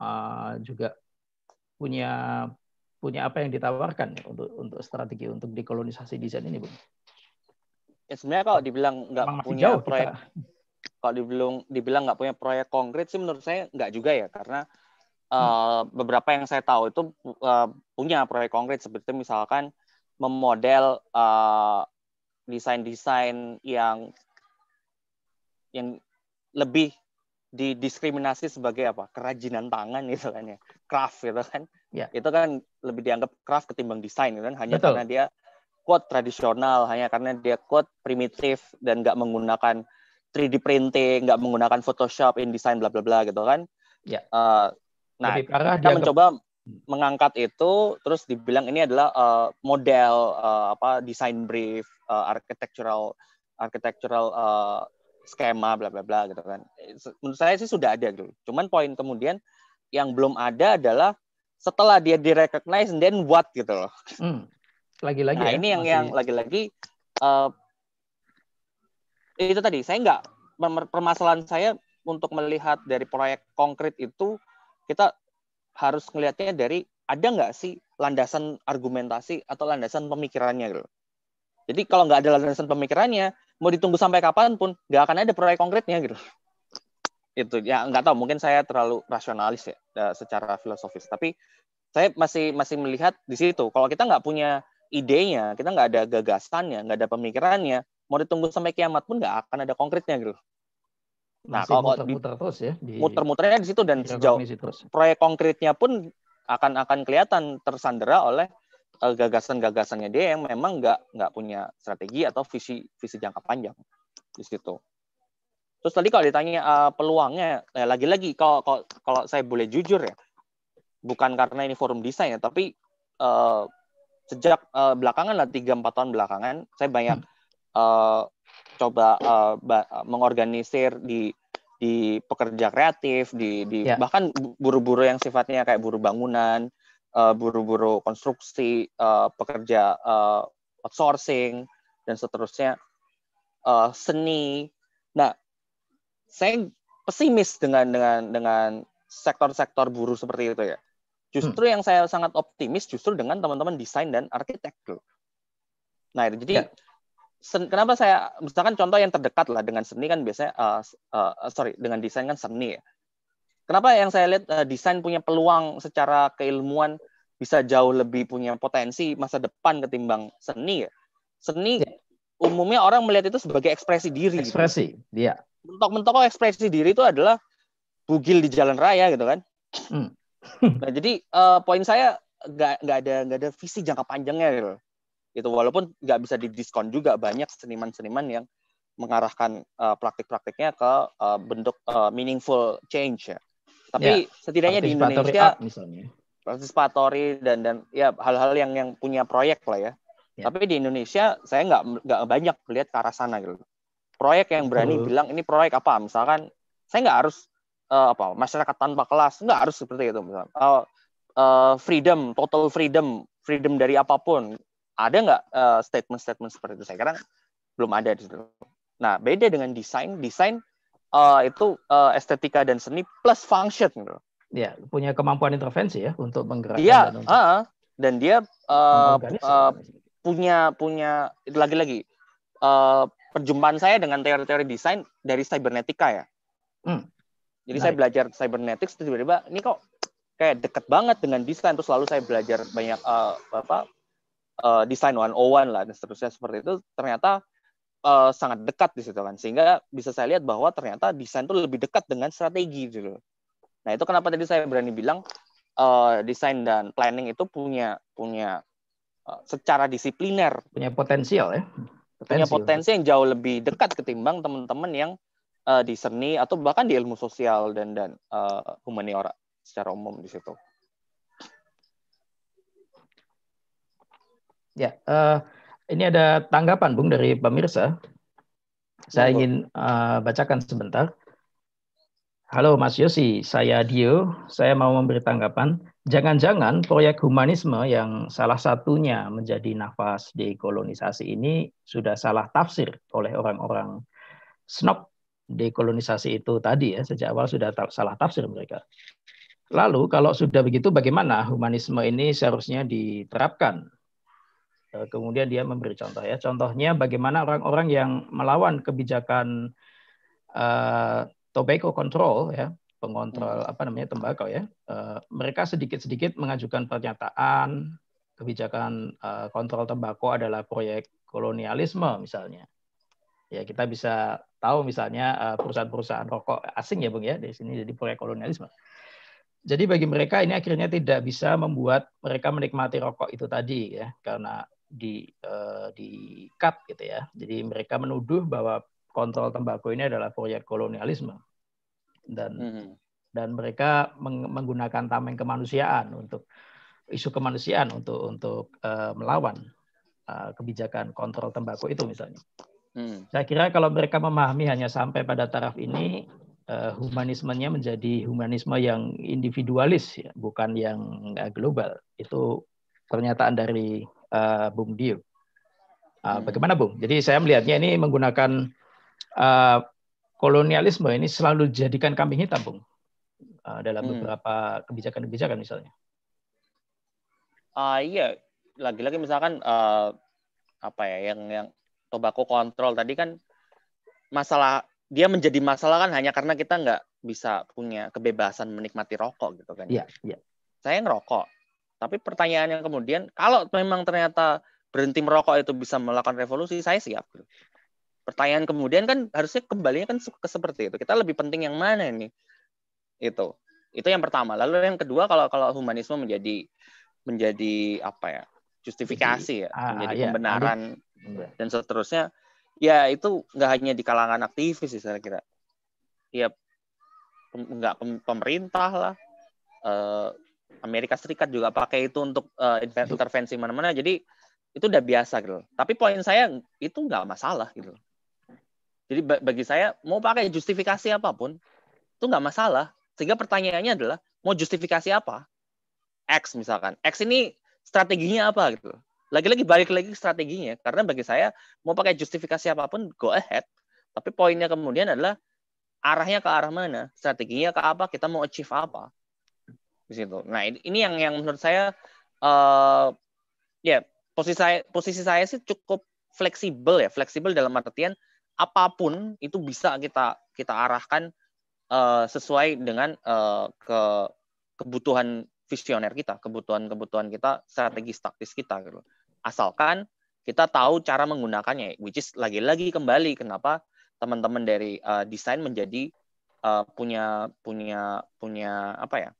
uh, juga punya punya apa yang ditawarkan untuk untuk strategi untuk dekolonisasi desain ini, Bung? Ya sebenarnya kalau dibilang nggak punya jauh proyek kita kalau dibilang dibilang nggak punya proyek konkret sih menurut saya nggak juga ya karena uh, beberapa yang saya tahu itu uh, punya proyek konkret seperti misalkan memodel desain eh, desain-desain yang yang lebih didiskriminasi sebagai apa kerajinan tangan gitu kan ya craft gitu kan ya. itu kan lebih dianggap craft ketimbang desain gitu kan hanya Betul. karena dia quote tradisional hanya karena dia quote primitif dan nggak menggunakan 3D printing, nggak menggunakan Photoshop, InDesign, bla bla bla gitu kan. Ya. Uh, nah, Lebih parah kita dia mencoba mengangkat itu, terus dibilang ini adalah uh, model uh, apa design brief, uh, architectural architectural uh, skema, bla bla bla gitu kan. Menurut saya sih sudah ada gitu. Cuman poin kemudian yang belum ada adalah setelah dia direcognize then what gitu loh. Hmm. Lagi-lagi. Nah ya, ini yang masih... yang lagi-lagi uh, itu tadi saya nggak permasalahan saya untuk melihat dari proyek konkret itu kita harus melihatnya dari ada nggak sih landasan argumentasi atau landasan pemikirannya gitu. Jadi kalau nggak ada landasan pemikirannya, mau ditunggu sampai kapan pun nggak akan ada proyek konkretnya gitu. Itu ya nggak tahu mungkin saya terlalu rasionalis ya secara filosofis, tapi saya masih masih melihat di situ. Kalau kita nggak punya idenya, kita nggak ada gagasannya, nggak ada pemikirannya, mau ditunggu sampai kiamat pun nggak akan ada konkretnya gitu. Nah, Masih kalau muter-muter di, terus ya di muter-muternya di situ dan sejauh terus. proyek konkretnya pun akan akan kelihatan tersandera oleh uh, gagasan-gagasannya dia yang memang nggak nggak punya strategi atau visi visi jangka panjang di situ. Terus tadi kalau ditanya uh, peluangnya, lagi eh, lagi-lagi kalau, kalau kalau saya boleh jujur ya, bukan karena ini forum desain ya, tapi uh, sejak uh, belakangan lah tiga empat tahun belakangan, saya banyak hmm uh, coba uh, mengorganisir di di pekerja kreatif, di, di yeah. bahkan buru-buru yang sifatnya kayak buru bangunan, uh, buru-buru konstruksi, uh, pekerja uh, outsourcing dan seterusnya, uh, seni. Nah, saya pesimis dengan dengan dengan sektor-sektor buruh seperti itu ya. Justru hmm. yang saya sangat optimis justru dengan teman-teman desain dan arsitektur. Nah, jadi yeah sen, kenapa saya misalkan contoh yang terdekat lah dengan seni kan biasanya uh, uh, sorry dengan desain kan seni ya. Kenapa yang saya lihat uh, desain punya peluang secara keilmuan bisa jauh lebih punya potensi masa depan ketimbang seni ya. Seni ya. umumnya orang melihat itu sebagai ekspresi diri. Gitu. Ekspresi, dia. Gitu. Ya. Mentok-mentok ekspresi diri itu adalah bugil di jalan raya gitu kan. Hmm. nah jadi uh, poin saya nggak nggak ada nggak ada visi jangka panjangnya gitu itu walaupun nggak bisa didiskon juga banyak seniman-seniman yang mengarahkan uh, praktik-praktiknya ke uh, bentuk uh, meaningful change ya tapi ya, setidaknya di Indonesia art, misalnya. dan dan ya hal-hal yang yang punya proyek lah ya, ya. tapi di Indonesia saya nggak nggak banyak melihat ke arah sana gitu proyek yang berani uh. bilang ini proyek apa misalkan saya nggak harus uh, apa masyarakat tanpa kelas nggak harus seperti itu misalkan uh, uh, freedom total freedom freedom dari apapun ada nggak statement eh, statement-statement seperti itu? Saya kira belum ada di situ. Nah, beda dengan desain. Desain uh, itu uh, estetika dan seni plus function. Gitu. Ya, punya kemampuan intervensi ya untuk menggerakkan. Iya, dan, uh, dan dia uh, uh, punya punya lagi-lagi uh, perjumpaan saya dengan teori-teori desain dari cybernetika ya. Hmm. Jadi saya belajar cybernetics tiba-tiba ini kok kayak deket banget dengan desain terus selalu saya belajar banyak uh, apa uh, desain 101 lah dan seterusnya seperti itu ternyata uh, sangat dekat di situ kan sehingga bisa saya lihat bahwa ternyata desain itu lebih dekat dengan strategi gitu Nah itu kenapa tadi saya berani bilang uh, desain dan planning itu punya punya uh, secara disipliner punya potensial ya Potensial. punya potensi yang jauh lebih dekat ketimbang teman-teman yang uh, di seni atau bahkan di ilmu sosial dan dan uh, humaniora secara umum di situ. Ya, uh, ini ada tanggapan Bung dari pemirsa. Saya ingin uh, bacakan sebentar. Halo Mas Yosi, saya Dio. Saya mau memberi tanggapan. Jangan-jangan proyek humanisme yang salah satunya menjadi nafas dekolonisasi ini sudah salah tafsir oleh orang-orang snob dekolonisasi itu tadi ya sejak awal sudah ta salah tafsir mereka. Lalu kalau sudah begitu bagaimana humanisme ini seharusnya diterapkan Eh, kemudian dia memberi contoh ya. Contohnya bagaimana orang-orang yang melawan kebijakan uh, tobacco control ya, pengontrol hmm. apa namanya tembakau ya. Uh, mereka sedikit-sedikit mengajukan pernyataan kebijakan uh, kontrol tembakau adalah proyek kolonialisme misalnya. Ya, kita bisa tahu misalnya perusahaan-perusahaan rokok asing ya Bung ya di sini jadi proyek kolonialisme. Jadi bagi mereka ini akhirnya tidak bisa membuat mereka menikmati rokok itu tadi ya karena di uh, di cut gitu ya. Jadi mereka menuduh bahwa kontrol tembakau ini adalah proyek kolonialisme dan hmm. dan mereka meng, menggunakan tameng kemanusiaan untuk isu kemanusiaan untuk untuk uh, melawan uh, kebijakan kontrol tembakau itu misalnya. Hmm. Saya kira kalau mereka memahami hanya sampai pada taraf ini, uh, humanismenya menjadi humanisme yang individualis, ya, bukan yang global. Itu pernyataan dari uh, Bung Dio. Uh, ah, hmm. bagaimana Bung? Jadi saya melihatnya ini menggunakan uh, kolonialisme ini selalu dijadikan kambing hitam Bung uh, dalam hmm. beberapa kebijakan-kebijakan misalnya. Uh, iya, lagi-lagi misalkan uh, apa ya yang yang tobacco kontrol tadi kan masalah dia menjadi masalah kan hanya karena kita nggak bisa punya kebebasan menikmati rokok gitu kan. Ya. Iya, yeah, Yeah. Saya ngerokok, tapi pertanyaannya kemudian, kalau memang ternyata berhenti merokok itu bisa melakukan revolusi, saya siap. Pertanyaan kemudian kan harusnya kembalinya kan ke seperti itu. Kita lebih penting yang mana ini? Itu. Itu yang pertama. Lalu yang kedua kalau kalau humanisme menjadi menjadi apa ya? justifikasi ya, ah, menjadi ah, ya, pembenaran dan seterusnya. Ya itu nggak hanya di kalangan aktivis sih saya kira. Ya nggak pemerintah lah, eh, Amerika Serikat juga pakai itu untuk uh, intervensi mana-mana. Jadi itu udah biasa gitu. Tapi poin saya itu nggak masalah gitu. Jadi bagi saya mau pakai justifikasi apapun itu nggak masalah. Sehingga pertanyaannya adalah mau justifikasi apa? X misalkan. X ini strateginya apa gitu. Lagi-lagi balik lagi strateginya karena bagi saya mau pakai justifikasi apapun go ahead. Tapi poinnya kemudian adalah arahnya ke arah mana, strateginya ke apa, kita mau achieve apa di situ. Nah ini yang yang menurut saya uh, ya yeah, posisi saya posisi saya sih cukup fleksibel ya fleksibel dalam artian apapun itu bisa kita kita arahkan uh, sesuai dengan uh, ke kebutuhan visioner kita kebutuhan kebutuhan kita strategi taktis kita gitu asalkan kita tahu cara menggunakannya which is lagi-lagi kembali kenapa teman-teman dari uh, desain menjadi uh, punya punya punya apa ya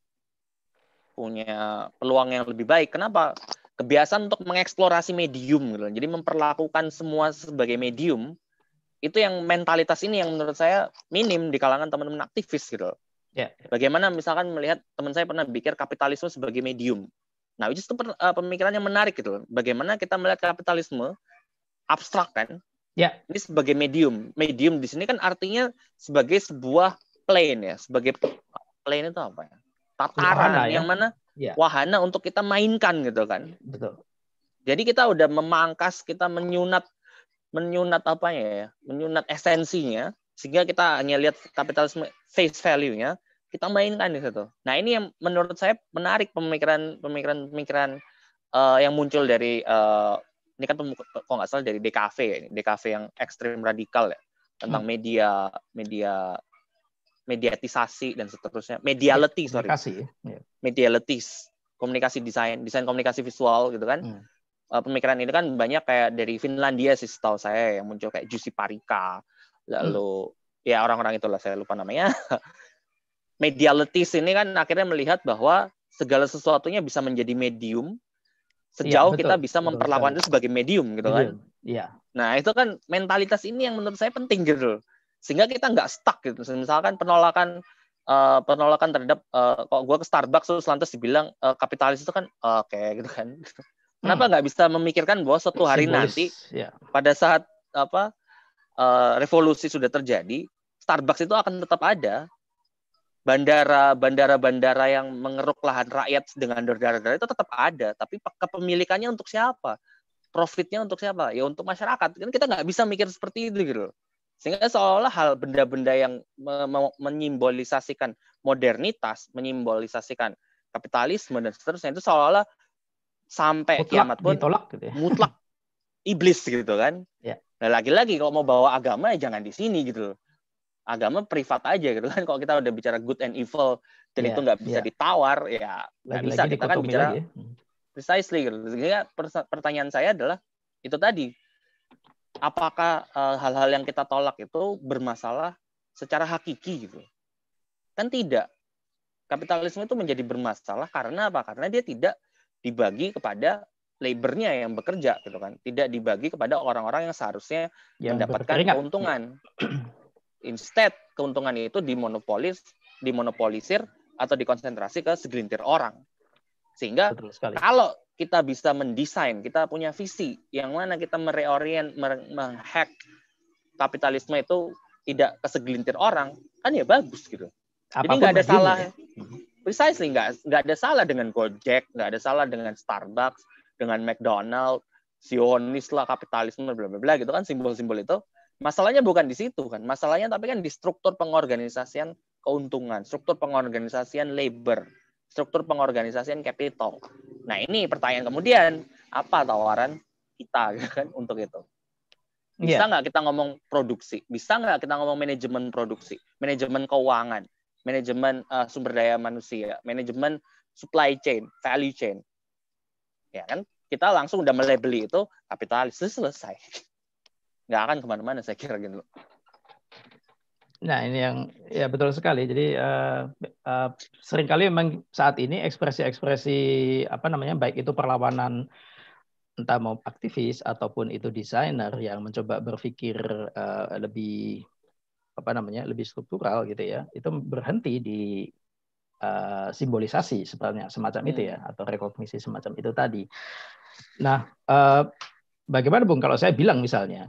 punya peluang yang lebih baik. Kenapa? Kebiasaan untuk mengeksplorasi medium gitu. Jadi memperlakukan semua sebagai medium itu yang mentalitas ini yang menurut saya minim di kalangan teman-teman aktivis gitu. Yeah. Ya, ya. Bagaimana misalkan melihat teman saya pernah pikir kapitalisme sebagai medium. Nah, itu uh, pemikiran yang menarik gitu. Bagaimana kita melihat kapitalisme abstrak kan? Ya. Yeah. Ini sebagai medium. Medium di sini kan artinya sebagai sebuah plane ya, sebagai plane itu apa ya? tataran wahana, ya? yang mana ya. wahana untuk kita mainkan gitu kan. Iya, betul. Jadi kita udah memangkas, kita menyunat menyunat apa ya, menyunat esensinya sehingga kita hanya lihat kapitalisme face value-nya, kita mainkan di situ. Nah, ini yang menurut saya menarik pemikiran-pemikiran-pemikiran uh, eh, yang muncul dari uh, ini kan kok nggak salah dari DKV ya, DKV yang ekstrim radikal ya tentang hmm. media media mediatisasi dan seterusnya mediality sorry komunikasi ya. medialities komunikasi desain desain komunikasi visual gitu kan hmm. Eh, pemikiran ini kan banyak kayak dari Finlandia sih setahu saya yang muncul kayak Jussi Parika lalu hmm. ya orang-orang itulah saya lupa namanya medialities ini kan akhirnya melihat bahwa segala sesuatunya bisa menjadi medium sejauh ya, betul, kita bisa memperlakukan itu sebagai medium gitu kan. medium. kan. Iya. Nah, itu kan mentalitas ini yang menurut saya penting gitu sehingga kita nggak stuck gitu misalkan penolakan uh, penolakan terhadap uh, kok gue ke Starbucks terus lantas dibilang uh, kapitalis itu kan oke okay, gitu kan hmm. kenapa nggak bisa memikirkan bahwa suatu hari Simbolis, nanti yeah. pada saat apa uh, revolusi sudah terjadi Starbucks itu akan tetap ada bandara bandara bandara yang mengeruk lahan rakyat dengan berdarah-darah itu tetap ada tapi kepemilikannya untuk siapa profitnya untuk siapa ya untuk masyarakat kan kita nggak bisa mikir seperti itu gitu sehingga seolah olah hal benda-benda yang menyimbolisasikan modernitas, menyimbolisasikan kapitalisme dan seterusnya itu seolah-olah sampai mutlak, kiamat pun ditolak, gitu ya. mutlak iblis gitu kan. Ya. Nah lagi-lagi kalau mau bawa agama ya jangan di sini gitu loh. Agama privat aja gitu kan. Kalau kita udah bicara good and evil dan ya, itu nggak bisa ya. ditawar ya nggak bisa kita kan bicara ya. Hmm. precisely gitu. Sehingga pertanyaan saya adalah itu tadi apakah eh, hal-hal yang kita tolak itu bermasalah secara hakiki gitu kan tidak kapitalisme itu menjadi bermasalah karena apa karena dia tidak dibagi kepada labornya yang bekerja gitu kan tidak dibagi kepada orang-orang yang seharusnya yang mendapatkan berkeringat. keuntungan instead keuntungan itu dimonopolis dimonopolisir atau dikonsentrasi ke segelintir orang sehingga kalau kita bisa mendesain, kita punya visi yang mana kita mereorient, menghack kapitalisme itu tidak segelintir orang, kan ya bagus gitu. Apapun Jadi nggak ada begini. salah, mm-hmm. precisely nggak nggak ada salah dengan Gojek, nggak ada salah dengan Starbucks, dengan McDonald, Sionis lah, kapitalisme, bla bla bla gitu kan simbol-simbol itu. Masalahnya bukan di situ kan, masalahnya tapi kan di struktur pengorganisasian keuntungan, struktur pengorganisasian labor struktur pengorganisasian capital. Nah ini pertanyaan kemudian apa tawaran kita gitu kan untuk itu? Bisa iya. nggak yeah. kita ngomong produksi? Bisa nggak kita ngomong manajemen produksi, manajemen keuangan, manajemen uh, sumber daya manusia, manajemen supply chain, value chain? Ya kan? Kita langsung udah melebeli itu kapitalis selesai. Nggak akan kemana-mana saya kira gitu. Nah, ini yang ya betul sekali. Jadi uh, uh, seringkali memang saat ini ekspresi-ekspresi apa namanya baik itu perlawanan entah mau aktivis ataupun itu desainer yang mencoba berpikir uh, lebih apa namanya lebih struktural gitu ya itu berhenti di uh, simbolisasi sebenarnya semacam hmm. itu ya atau rekognisi semacam itu tadi. Nah, uh, bagaimana Bung kalau saya bilang misalnya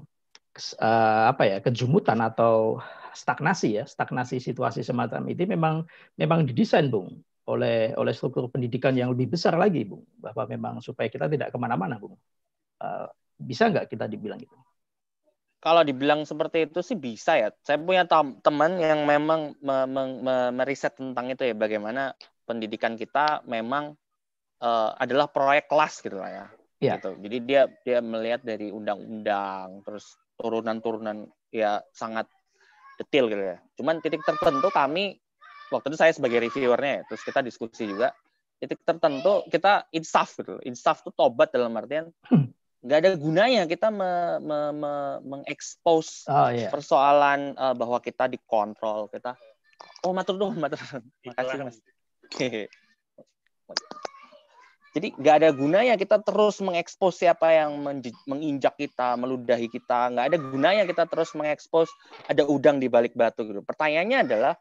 uh, apa ya kejumutan atau stagnasi ya stagnasi situasi semacam itu memang memang didesain bung oleh oleh struktur pendidikan yang lebih besar lagi bung bahwa memang supaya kita tidak kemana-mana bung uh, bisa nggak kita dibilang gitu kalau dibilang seperti itu sih bisa ya saya punya teman yang memang meriset tentang itu ya bagaimana pendidikan kita memang uh, adalah proyek kelas gitu lah ya yeah. gitu jadi dia dia melihat dari undang-undang terus turunan-turunan ya sangat detail gitu ya. Cuman titik tertentu kami waktu itu saya sebagai reviewernya ya, terus kita diskusi juga titik tertentu kita insaf gitu. Insaf itu tobat dalam artian hmm. nggak ada gunanya kita me, me, me, mengekspos oh, yeah. Iya. persoalan uh, bahwa kita dikontrol kita oh matur dong matur makasih mas Jadi nggak ada gunanya kita terus mengekspos siapa yang menginjak kita, meludahi kita. Nggak ada gunanya kita terus mengekspos ada udang di balik batu gitu. Pertanyaannya adalah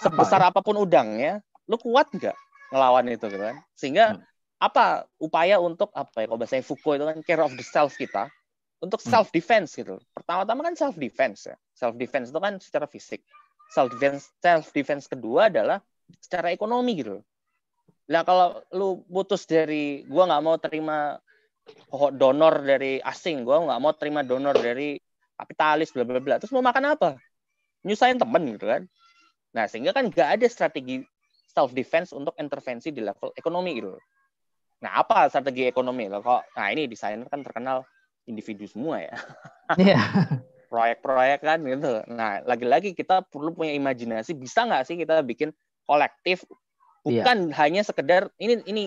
sebesar apa? apapun udangnya, lu kuat nggak ngelawan itu gitu kan? Sehingga hmm. apa upaya untuk apa ya? Kalau bahasanya Foucault itu kan care of the self kita untuk hmm. self defense gitu. Pertama-tama kan self defense ya. Self defense itu kan secara fisik. Self defense self defense kedua adalah secara ekonomi gitu lah kalau lu putus dari gua nggak mau terima donor dari asing, gua nggak mau terima donor dari kapitalis bla bla bla. Terus mau makan apa? Nyusahin temen gitu kan. Nah, sehingga kan nggak ada strategi self defense untuk intervensi di level ekonomi gitu. Nah, apa strategi ekonomi? lo kok nah ini desainer kan terkenal individu semua ya. Iya. Proyek-proyek kan gitu. Nah, lagi-lagi kita perlu punya imajinasi, bisa nggak sih kita bikin kolektif Iya. bukan yeah. hanya sekedar ini ini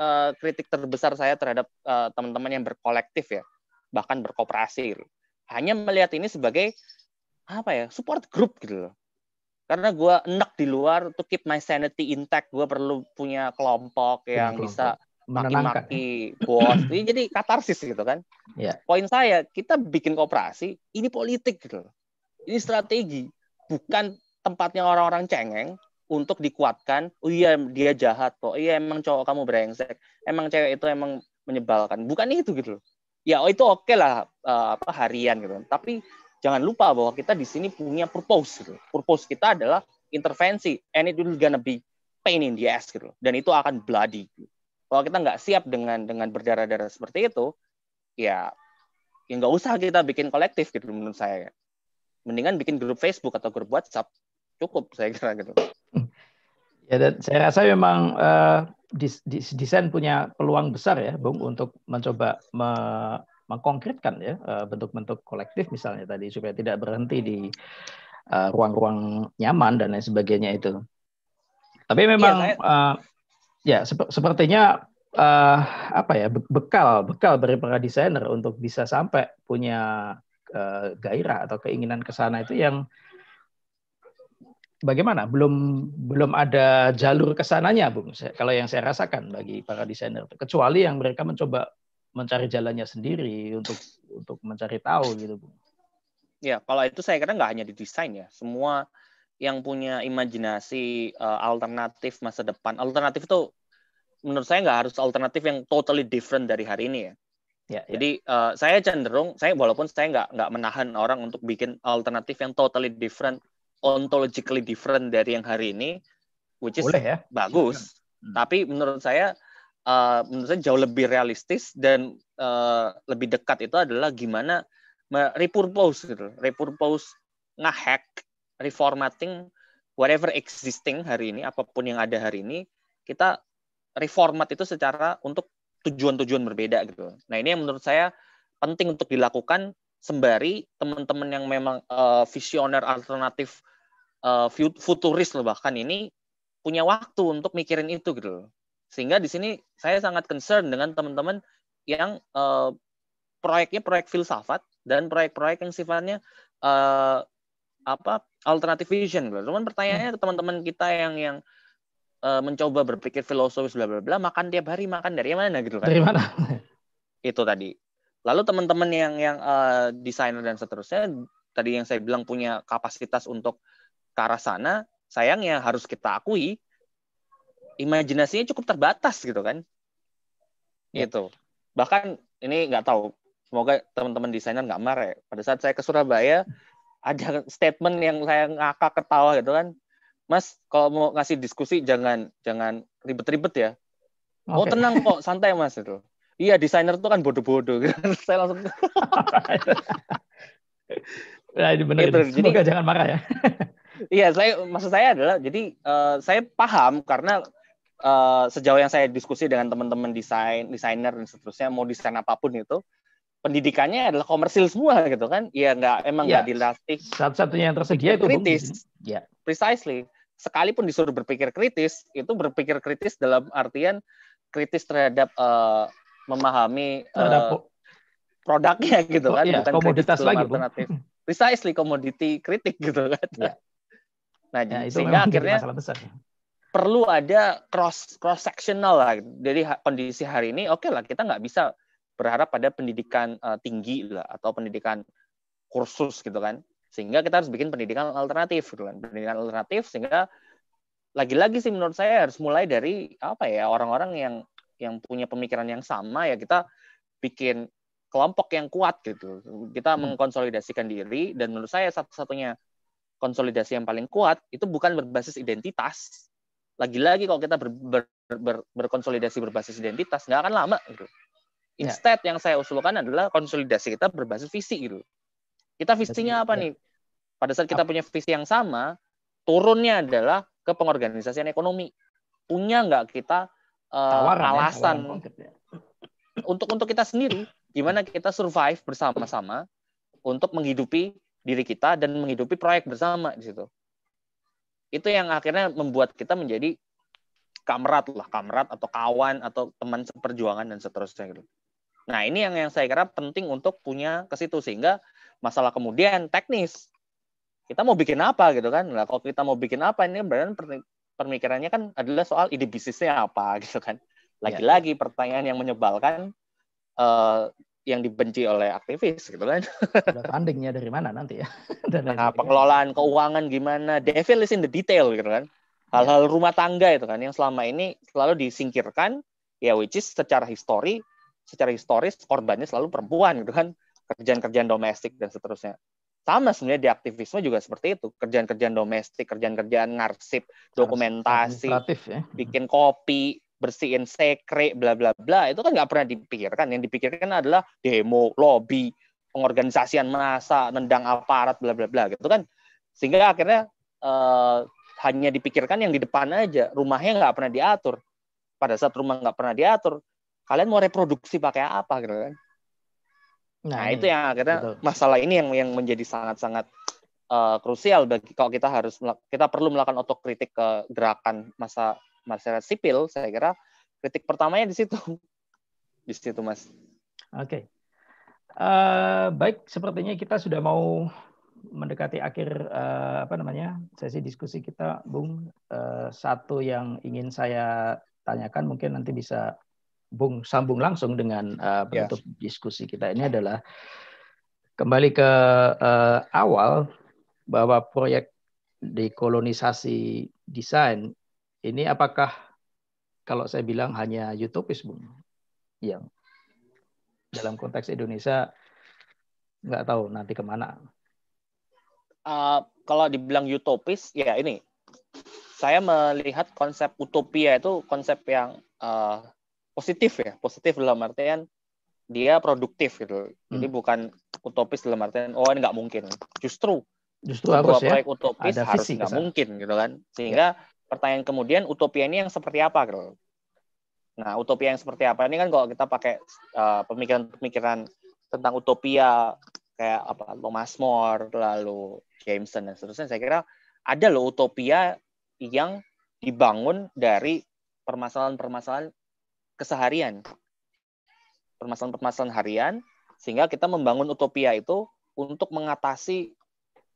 uh, kritik terbesar saya terhadap eh, teman-teman uh, yang berkolektif ya bahkan berkooperasi gitu. hanya melihat ini sebagai apa ya support group gitu loh karena gue enak di luar to keep my sanity intact gue perlu punya kelompok yang kelompok. bisa maki-maki bos ini jadi katarsis gitu kan yeah. poin saya kita bikin kooperasi ini politik gitu loh ini strategi bukan tempatnya orang-orang cengeng untuk dikuatkan oh iya dia jahat kok iya emang cowok kamu brengsek emang cewek itu emang menyebalkan bukan itu gitu loh ya oh itu oke okay lah uh, apa harian gitu tapi jangan lupa bahwa kita di sini punya purpose gitu purpose kita adalah intervensi and it will gonna be pain in the ass gitu Loh. dan itu akan bloody gitu. kalau kita nggak siap dengan dengan berdarah-darah seperti itu ya ya nggak usah kita bikin kolektif gitu menurut saya ya. mendingan bikin grup Facebook atau grup WhatsApp cukup saya kira gitu Ya, dan saya rasa memang uh, desain punya peluang besar ya, Bung, untuk mencoba me mengkonkretkan ya eh, bentuk-bentuk kolektif misalnya tadi supaya tidak berhenti di eh, ruang-ruang uh, nyaman dan lain sebagainya itu. Tapi memang ya, uh, ya sep sepertinya uh, apa ya be bekal bekal dari para desainer untuk bisa sampai punya uh, gairah atau keinginan ke sana itu yang bagaimana? Belum belum ada jalur kesananya, Bung. kalau yang saya rasakan bagi para desainer, kecuali yang mereka mencoba mencari jalannya sendiri untuk untuk mencari tahu gitu, Bung. Ya, kalau itu saya kira nggak hanya di desain ya, semua yang punya imajinasi uh, alternatif masa depan. Alternatif itu menurut saya nggak harus alternatif yang totally different dari hari ini ya. Ya, ya. Jadi Uh, saya cenderung, saya walaupun saya nggak nggak menahan orang untuk bikin alternatif yang totally different ontologically different dari yang hari ini, which is Boleh, ya? bagus. Hmm. Tapi menurut saya, uh, menurut saya jauh lebih realistis dan uh, lebih dekat itu adalah gimana repurpose gitu, repurpose ngehack, reformatting whatever existing hari ini, apapun yang ada hari ini, kita reformat itu secara untuk tujuan-tujuan berbeda gitu. Nah ini yang menurut saya penting untuk dilakukan sembari teman-teman yang memang uh, visioner alternatif uh, futuris loh bahkan ini punya waktu untuk mikirin itu gitu loh. Sehingga di sini saya sangat concern dengan teman-teman yang uh, proyeknya proyek filsafat dan proyek-proyek yang sifatnya uh, apa alternative vision gitu. Cuman pertanyaannya ke teman-teman kita yang yang uh, mencoba berpikir filosofis bla bla bla makan tiap hari makan dari mana gitu kan. Dari mana? itu tadi. Lalu teman-teman yang yang uh, desainer dan seterusnya tadi yang saya bilang punya kapasitas untuk ke arah sana, sayangnya harus kita akui imajinasinya cukup terbatas gitu kan. Iya. Gitu. Bahkan ini nggak tahu, semoga teman-teman desainer nggak marah ya. Pada saat saya ke Surabaya, ada statement yang saya ngakak ketawa gitu kan. Mas, kalau mau ngasih diskusi jangan jangan ribet-ribet ya. Oh, okay. tenang kok, santai mas itu iya desainer tuh kan bodoh-bodoh kan? saya langsung nah, ini benar gitu. jadi Semoga jangan marah ya iya saya maksud saya adalah jadi uh, saya paham karena uh, sejauh yang saya diskusi dengan teman-teman desain desainer dan seterusnya mau desain apapun itu pendidikannya adalah komersil semua gitu kan Iya, nggak emang iya. nggak ya, dilatih satu-satunya yang tersedia itu kritis ya precisely sekalipun disuruh berpikir kritis itu berpikir kritis dalam artian kritis terhadap uh, memahami uh, produknya gitu kan, ya, bukan komoditas lagi alternatif. Bu. Hmm. Precisely komoditi kritik gitu kan. Ya. Nah, ya, itu sehingga akhirnya besar. Ya. perlu ada cross cross sectional lah. Jadi kondisi hari ini oke okay lah kita nggak bisa berharap pada pendidikan uh, tinggi lah atau pendidikan kursus gitu kan. Sehingga kita harus bikin pendidikan alternatif gitu kan. Pendidikan alternatif sehingga lagi-lagi sih menurut saya harus mulai dari apa ya orang-orang yang yang punya pemikiran yang sama ya kita bikin kelompok yang kuat gitu. Kita hmm. mengkonsolidasikan diri dan menurut saya satu-satunya konsolidasi yang paling kuat itu bukan berbasis identitas. Lagi-lagi kalau kita ber, ber, ber, berkonsolidasi berbasis identitas nggak akan lama gitu. Ya. Instead ya. yang saya usulkan adalah konsolidasi kita berbasis visi gitu. Kita visinya apa ya. nih? Pada saat kita punya visi yang sama, turunnya adalah ke pengorganisasian ekonomi. Punya nggak kita uh, alasan ya, untuk untuk kita sendiri gimana kita survive bersama-sama untuk menghidupi diri kita dan menghidupi proyek bersama di situ itu yang akhirnya membuat kita menjadi kamrat lah kamrat atau kawan atau teman seperjuangan dan seterusnya gitu nah ini yang yang saya kira penting untuk punya ke situ sehingga masalah kemudian teknis kita mau bikin apa gitu kan nah, kalau kita mau bikin apa ini berarti pemikirannya kan adalah soal ide bisnisnya apa gitu kan. Lagi-lagi ya. pertanyaan yang menyebalkan uh, yang dibenci oleh aktivis gitu kan. Fundingnya dari mana nanti ya? Dan nah, pengelolaan keuangan gimana? Devil is in the detail gitu kan. Hal-hal ya. rumah tangga itu kan yang selama ini selalu disingkirkan ya which is secara histori secara historis korbannya selalu perempuan gitu kan kerjaan-kerjaan domestik dan seterusnya sama sebenarnya di aktivisme juga seperti itu kerjaan-kerjaan domestik kerjaan-kerjaan ngarsip dokumentasi ya. bikin kopi bersihin sekre bla bla bla itu kan nggak pernah dipikirkan yang dipikirkan adalah demo lobby pengorganisasian massa nendang aparat bla bla bla gitu kan sehingga akhirnya uh, hanya dipikirkan yang di depan aja rumahnya nggak pernah diatur pada saat rumah nggak pernah diatur kalian mau reproduksi pakai apa gitu kan Nah, nah itu yang akhirnya betul. masalah ini yang yang menjadi sangat-sangat uh, krusial bagi kalau kita harus kita perlu melakukan otokritik ke gerakan masa masyarakat sipil. Saya kira kritik pertamanya di situ, di situ mas. Oke, okay. uh, eh, baik. Sepertinya kita sudah mau mendekati akhir uh, apa namanya sesi diskusi kita, Bung. Uh, satu yang ingin saya tanyakan mungkin nanti bisa Bung sambung langsung dengan uh, yes. diskusi kita ini adalah kembali ke uh, awal bahwa proyek dekolonisasi desain ini apakah kalau saya bilang hanya utopis bung yang dalam konteks Indonesia nggak tahu nanti kemana uh, kalau dibilang utopis ya ini saya melihat konsep utopia itu konsep yang uh, positif ya positif dalam artian dia produktif gitu jadi hmm. bukan utopis dalam artian oh ini nggak mungkin justru justru harus ya? proyek utopis Ada harus nggak mungkin gitu kan ya. sehingga ya. pertanyaan kemudian utopia ini yang seperti apa gitu nah utopia yang seperti apa ini kan kalau kita pakai pemikiran eh, pemikiran-pemikiran tentang utopia kayak apa Thomas More lalu Jameson dan seterusnya saya kira ada loh utopia yang dibangun dari permasalahan-permasalahan keseharian permasalahan-permasalahan harian sehingga kita membangun utopia itu untuk mengatasi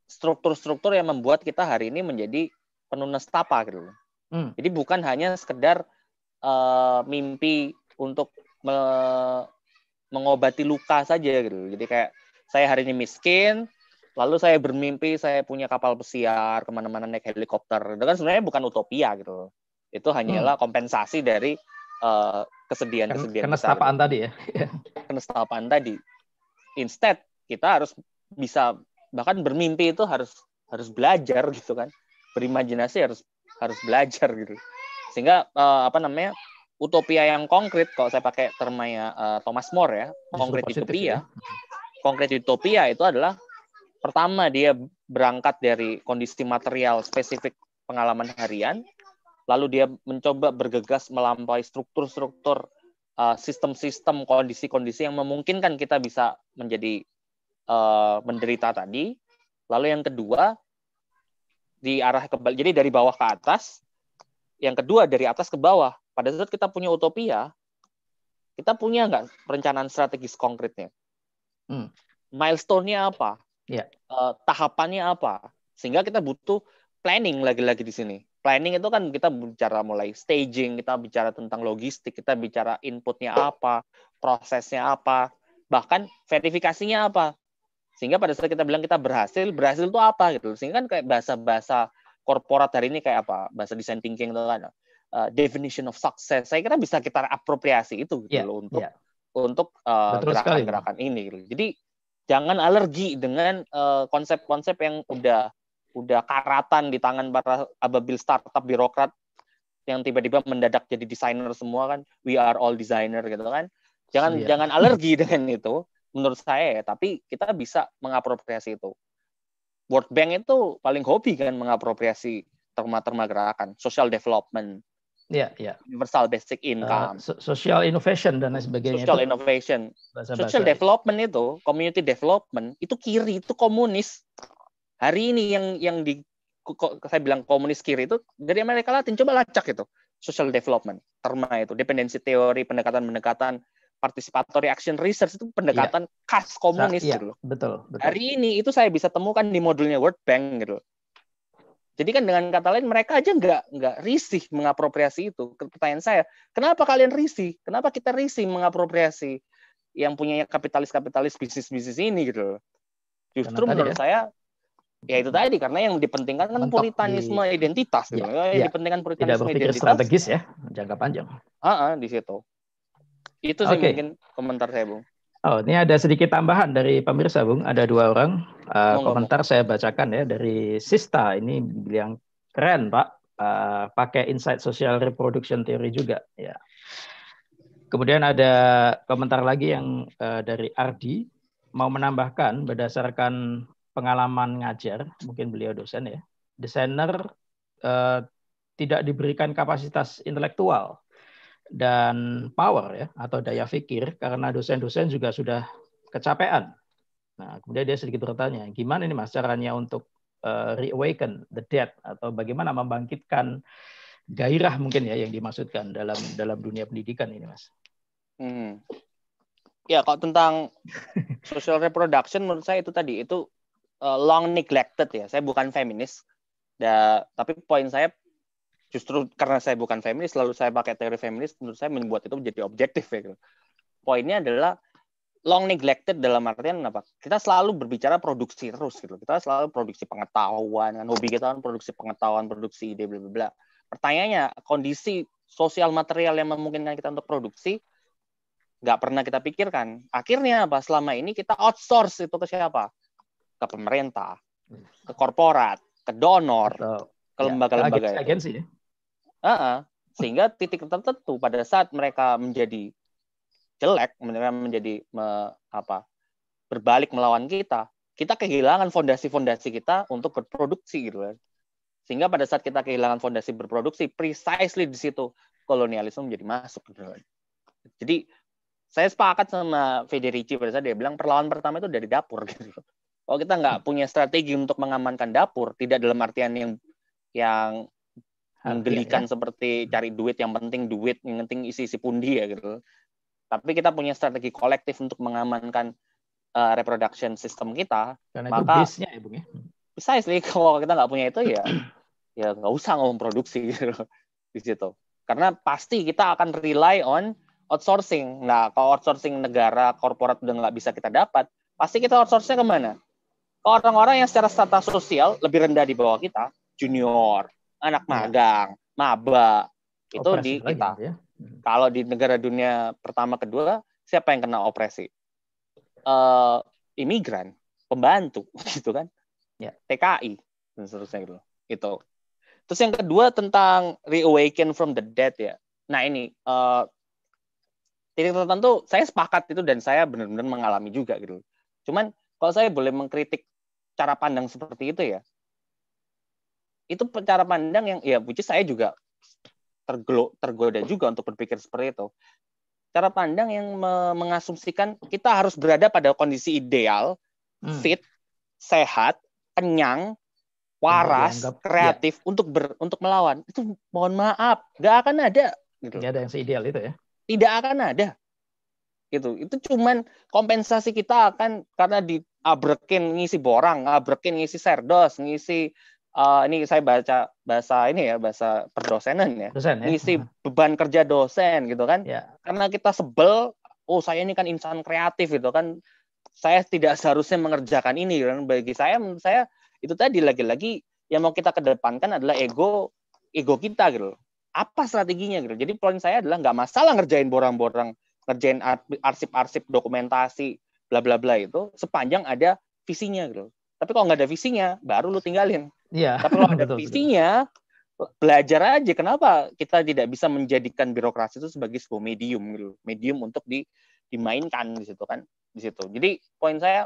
struktur-struktur yang membuat kita hari ini menjadi penuh nestapa gitu Hmm. Jadi bukan hanya sekedar uh, mimpi untuk me mengobati luka saja gitu. Jadi kayak saya hari ini miskin, lalu saya bermimpi saya punya kapal pesiar kemana-mana naik helikopter. Itu kan sebenarnya bukan utopia gitu. Itu hanyalah hmm. kompensasi dari Eh, kesedihan-kesedihan Ken, besar. Kenestapaan tadi ya. kenestapaan tadi. Instead, kita harus bisa bahkan bermimpi itu harus harus belajar gitu kan. Berimajinasi harus harus belajar gitu. Sehingga uh, apa namanya? utopia yang konkret kalau saya pakai termanya uh, eh, Thomas More ya, konkret utopia. Ya. Konkret utopia itu adalah pertama dia berangkat dari kondisi material spesifik pengalaman harian, lalu dia mencoba bergegas melampaui struktur-struktur eh, sistem-sistem kondisi-kondisi yang memungkinkan kita bisa menjadi uh, menderita tadi. Lalu yang kedua di arah ke jadi dari bawah ke atas. Yang kedua dari atas ke bawah. Pada saat kita punya utopia, kita punya nggak perencanaan strategis konkretnya? Hmm. Milestone-nya apa? Yeah. Ya. Uh, tahapannya apa? Sehingga kita butuh planning lagi-lagi di sini planning itu kan kita bicara mulai staging, kita bicara tentang logistik, kita bicara inputnya apa, prosesnya apa, bahkan verifikasinya apa. Sehingga pada saat kita bilang kita berhasil, berhasil itu apa gitu. Sehingga kan kayak bahasa-bahasa korporat hari ini kayak apa, bahasa design thinking itu kan, uh, definition of success. Saya kira bisa kita apropriasi itu gitu yeah, loh untuk yeah. untuk eh, gerakan-gerakan uh, ini. Gitu. Jadi jangan alergi dengan eh, konsep-konsep uh, yang udah udah karatan di tangan para ababil startup birokrat yang tiba-tiba mendadak jadi desainer semua kan we are all designer gitu kan jangan yeah. jangan alergi dengan itu menurut saya ya. tapi kita bisa mengapropriasi itu World Bank itu paling hobi kan mengapropriasi terma-terma gerakan social development yeah, yeah. universal basic income uh, social innovation dan lain sebagainya social itu innovation bahasa -bahasa. social development itu community development itu kiri itu komunis hari ini yang yang di kok saya bilang komunis kiri itu dari Amerika Latin coba lacak itu social development terma itu dependensi teori pendekatan-pendekatan participatory action research itu pendekatan yeah. khas komunis yeah, gitu loh. Betul, betul. Hari ini itu saya bisa temukan di modulnya World Bank gitu loh. Jadi kan dengan kata lain mereka aja nggak nggak risih mengapropriasi itu. Pertanyaan saya, kenapa kalian risih? Kenapa kita risih mengapropriasi yang punya kapitalis-kapitalis bisnis-bisnis ini gitu loh? Justru Karena menurut ya. saya ya itu tadi karena yang dipentingkan kan Mentok puritanisme di... identitas ya, gitu. ya. dipentingkan puritanisme tidak berpikir identitas strategis ya jangka panjang ah di situ itu sih okay. mungkin komentar saya bung oh ini ada sedikit tambahan dari pemirsa bung ada dua orang uh, oh, komentar enggak, saya bacakan ya dari Sista ini bilang keren pak uh, pakai insight social reproduction theory juga ya kemudian ada komentar lagi yang uh, dari Ardi mau menambahkan berdasarkan pengalaman ngajar, mungkin beliau dosen ya. Desainer eh, tidak diberikan kapasitas intelektual dan power ya atau daya pikir karena dosen-dosen juga sudah kecapean. Nah, kemudian dia sedikit bertanya, gimana ini Mas caranya untuk uh, reawaken the dead atau bagaimana membangkitkan gairah mungkin ya yang dimaksudkan dalam dalam dunia pendidikan ini Mas. Hmm. Ya, kalau tentang social reproduction menurut saya itu tadi itu uh, long neglected ya. Saya bukan feminis. Da, tapi poin saya justru karena saya bukan feminis, lalu saya pakai teori feminis, menurut saya membuat itu menjadi objektif ya. Gitu. Poinnya adalah long neglected dalam artian apa? Kita selalu berbicara produksi terus gitu. Kita selalu produksi pengetahuan, kan hobi kita kan produksi pengetahuan, produksi ide bla bla bla. Pertanyaannya, kondisi sosial material yang memungkinkan kita untuk produksi nggak pernah kita pikirkan. Akhirnya apa? Selama ini kita outsource itu ke siapa? ke pemerintah, hmm. ke korporat, ke donor, Atau, ke ya, lembaga-lembaga ya, agensi ya. Uh -uh. Sehingga titik tertentu pada saat mereka menjadi jelek, mereka menjadi me, apa berbalik melawan kita, kita kehilangan fondasi-fondasi kita untuk berproduksi gitu kan. Sehingga pada saat kita kehilangan fondasi berproduksi, precisely di situ kolonialisme menjadi masuk. Gitu kan. Jadi saya sepakat sama Federici pada saat dia bilang perlawan pertama itu dari dapur gitu kalau oh, kita nggak punya strategi untuk mengamankan dapur tidak dalam artian yang yang menggelikan ya, seperti cari duit yang penting duit yang penting isi isi pundi ya gitu tapi kita punya strategi kolektif untuk mengamankan uh, reproduction system kita Karena maka itu ya bung ya bisa sih kalau kita nggak punya itu ya ya nggak usah ngomong produksi gitu, di situ karena pasti kita akan rely on outsourcing nah kalau outsourcing negara korporat udah nggak bisa kita dapat pasti kita outsourcing kemana orang-orang yang secara strata sosial lebih rendah di bawah kita, junior, anak iya. magang, maba, itu operasi di kita. Gitu ya. Hmm. Kalau di negara dunia pertama kedua, siapa yang kena opresi? Uh, eh, imigran, pembantu, gitu kan? Ya. TKI dan seterusnya gitu. Itu. Terus yang kedua tentang reawaken from the dead ya. Nah ini uh, titik tertentu saya sepakat itu dan saya benar-benar mengalami juga gitu. Cuman kalau saya boleh mengkritik cara pandang seperti itu ya itu cara pandang yang ya puji saya juga tergelo tergoda juga untuk berpikir seperti itu cara pandang yang me mengasumsikan kita harus berada pada kondisi ideal hmm. fit sehat kenyang waras dianggap, ya. kreatif ya. untuk ber untuk melawan itu mohon maaf nggak akan ada gitu ada yang seideal itu ya tidak akan ada gitu itu cuman kompensasi kita akan karena di abrekin ngisi borang, abrekin ngisi serdos, ngisi uh, ini saya baca bahasa ini ya bahasa perdosenan ya, Dosen, ya? ngisi beban kerja dosen gitu kan, ya. karena kita sebel, oh saya ini kan insan kreatif gitu kan, saya tidak seharusnya mengerjakan ini kan bagi saya saya itu tadi lagi-lagi yang mau kita kedepankan adalah ego ego kita gitu apa strateginya gitu jadi poin saya adalah nggak masalah ngerjain borang-borang ngerjain arsip-arsip dokumentasi bla bla bla itu sepanjang ada visinya gitu. Tapi kalau nggak ada visinya, baru lu tinggalin. Iya. Tapi kalau ada visinya, belajar aja kenapa kita tidak bisa menjadikan birokrasi itu sebagai sebuah medium gitu, medium untuk di, dimainkan di situ kan, di situ. Jadi poin saya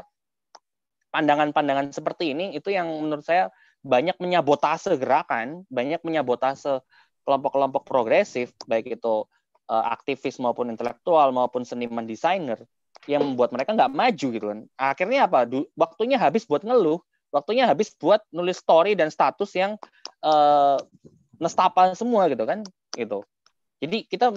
pandangan-pandangan seperti ini itu yang menurut saya banyak menyabotase gerakan, banyak menyabotase kelompok-kelompok progresif, baik itu eh, aktivis maupun intelektual maupun seniman desainer yang membuat mereka nggak maju gitu kan. Akhirnya apa? Du waktunya habis buat ngeluh, waktunya habis buat nulis story dan status yang uh, eh, nestapa semua gitu kan, gitu. Jadi kita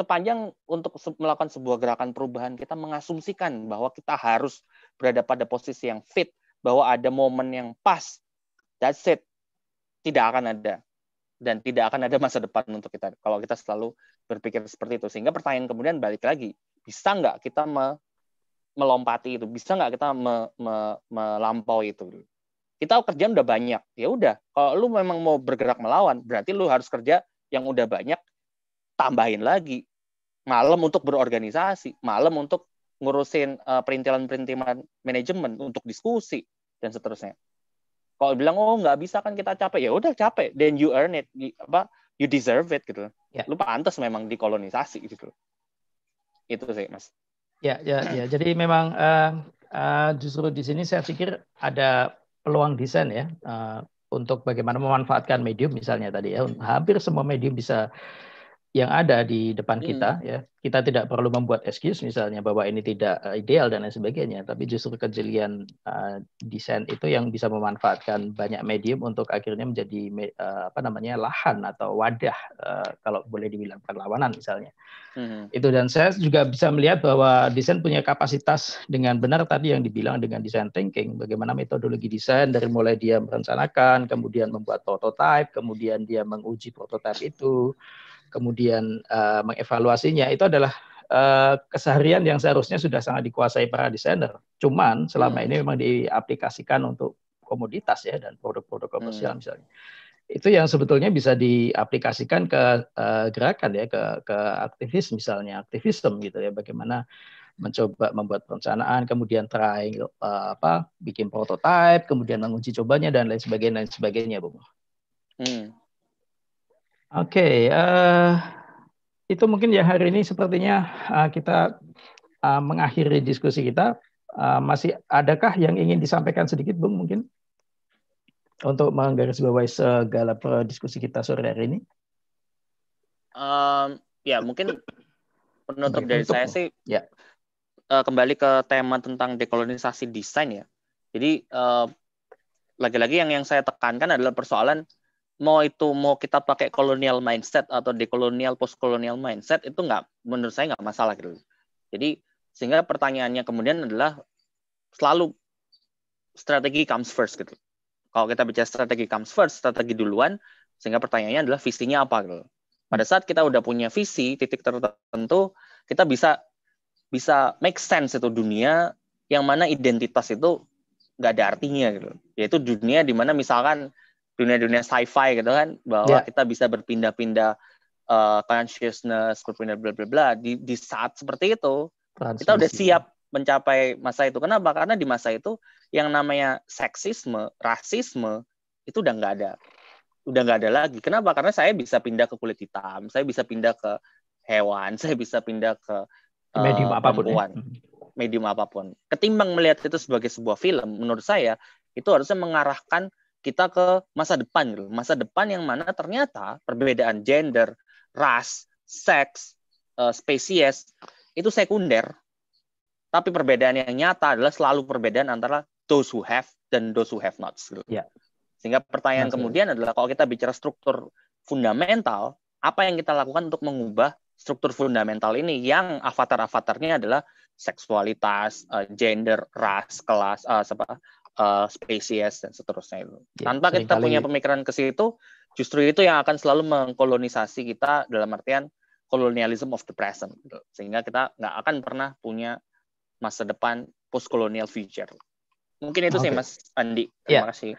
sepanjang untuk se melakukan sebuah gerakan perubahan kita mengasumsikan bahwa kita harus berada pada posisi yang fit, bahwa ada momen yang pas. That's it. Tidak akan ada dan tidak akan ada masa depan untuk kita kalau kita selalu berpikir seperti itu. Sehingga pertanyaan kemudian balik lagi, bisa nggak kita me, melompati itu bisa nggak kita me, me, melampaui itu kita kerja udah banyak ya udah kalau lu memang mau bergerak melawan berarti lu harus kerja yang udah banyak tambahin lagi malam untuk berorganisasi malam untuk ngurusin uh, perintilan-perintilan manajemen untuk diskusi dan seterusnya kalau bilang oh nggak bisa kan kita capek ya udah capek then you earn it apa you deserve it gitu yeah. lu pantas memang dikolonisasi gitu itu sih mas ya ya ya jadi memang uh, uh, justru di sini saya pikir ada peluang desain ya uh, untuk bagaimana memanfaatkan medium misalnya tadi ya hampir semua medium bisa yang ada di depan hmm. kita ya kita tidak perlu membuat excuse misalnya bahwa ini tidak uh, ideal dan lain sebagainya tapi justru kejelian uh, desain itu yang bisa memanfaatkan banyak medium untuk akhirnya menjadi uh, apa namanya lahan atau wadah uh, kalau boleh dibilang perlawanan misalnya hmm. itu dan saya juga bisa melihat bahwa desain punya kapasitas dengan benar tadi yang dibilang dengan desain thinking bagaimana metodologi desain dari mulai dia merencanakan kemudian membuat prototype kemudian dia menguji prototipe itu kemudian uh, mengevaluasinya itu adalah uh, keseharian yang seharusnya sudah sangat dikuasai para desainer. Cuman selama hmm. ini memang diaplikasikan untuk komoditas ya dan produk-produk komersial hmm. misalnya. Itu yang sebetulnya bisa diaplikasikan ke uh, gerakan ya ke ke aktivis misalnya, aktivisme gitu ya bagaimana mencoba membuat perencanaan, kemudian trying uh, apa bikin prototipe, kemudian menguji cobanya dan lain sebagainya dan lain sebagainya, Bung. Hmm. Oke, okay, uh, eh, itu mungkin ya hari ini sepertinya uh, kita uh, mengakhiri diskusi kita. Uh, masih adakah yang ingin disampaikan sedikit, Bung, mungkin untuk menggarisbawahi segala diskusi kita sore hari ini? Um, ya, mungkin penutup dari saya sih. Ya. Uh, kembali ke tema tentang dekolonisasi desain ya. Jadi uh, lagi-lagi yang yang saya tekankan adalah persoalan mau itu mau kita pakai kolonial mindset atau dekolonial postkolonial mindset itu nggak menurut saya nggak masalah gitu. Jadi sehingga pertanyaannya kemudian adalah selalu strategi comes first gitu. Kalau kita bicara strategi comes first, strategi duluan, sehingga pertanyaannya adalah visinya apa gitu. Pada saat kita udah punya visi titik tertentu, kita bisa bisa make sense itu dunia yang mana identitas itu nggak ada artinya gitu. Yaitu dunia di mana misalkan dunia-dunia sci-fi gitu kan bahwa yeah. kita bisa berpindah-pindah uh, consciousness berpindah bla bla bla di di saat seperti itu Transmisi. kita udah siap mencapai masa itu kenapa karena di masa itu yang namanya seksisme rasisme itu udah nggak ada udah nggak ada lagi kenapa karena saya bisa pindah ke kulit hitam saya bisa pindah ke hewan saya bisa pindah ke uh, medium apapun Ya. Hmm. medium apapun ketimbang melihat itu sebagai sebuah film menurut saya itu harusnya mengarahkan kita ke masa depan gitu. Masa depan yang mana ternyata perbedaan gender, ras, seks, eh, spesies itu sekunder. Tapi perbedaan yang nyata adalah selalu perbedaan antara those who have dan those who have not. Gitu. Ya. Yeah. Sehingga pertanyaan kemudian adalah kalau kita bicara struktur fundamental, apa yang kita lakukan untuk mengubah struktur fundamental ini yang avatar-avatarnya adalah seksualitas, eh, gender, ras, kelas, uh, eh, apa, uh, eh, spesies dan seterusnya itu. Ya, Tanpa kita kali... punya pemikiran ke situ, justru itu yang akan selalu mengkolonisasi kita dalam artian kolonialism of the present, gitu. sehingga kita nggak akan pernah punya masa depan postkolonial future. Mungkin itu okay. sih Mas Andi. Terima yeah. kasih.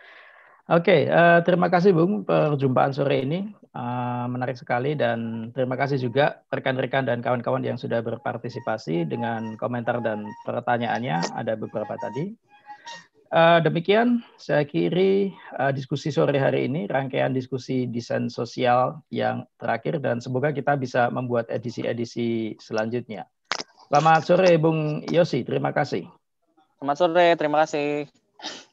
Oke, okay, uh, eh, terima kasih Bung perjumpaan sore ini uh, menarik sekali dan terima kasih juga rekan-rekan dan kawan-kawan yang sudah berpartisipasi dengan komentar dan pertanyaannya ada beberapa tadi. Uh, demikian saya kiri uh, eh, diskusi sore hari ini, rangkaian diskusi desain sosial yang terakhir dan semoga kita bisa membuat edisi-edisi selanjutnya. Selamat sore Bung Yosi, terima kasih. Selamat sore, terima kasih.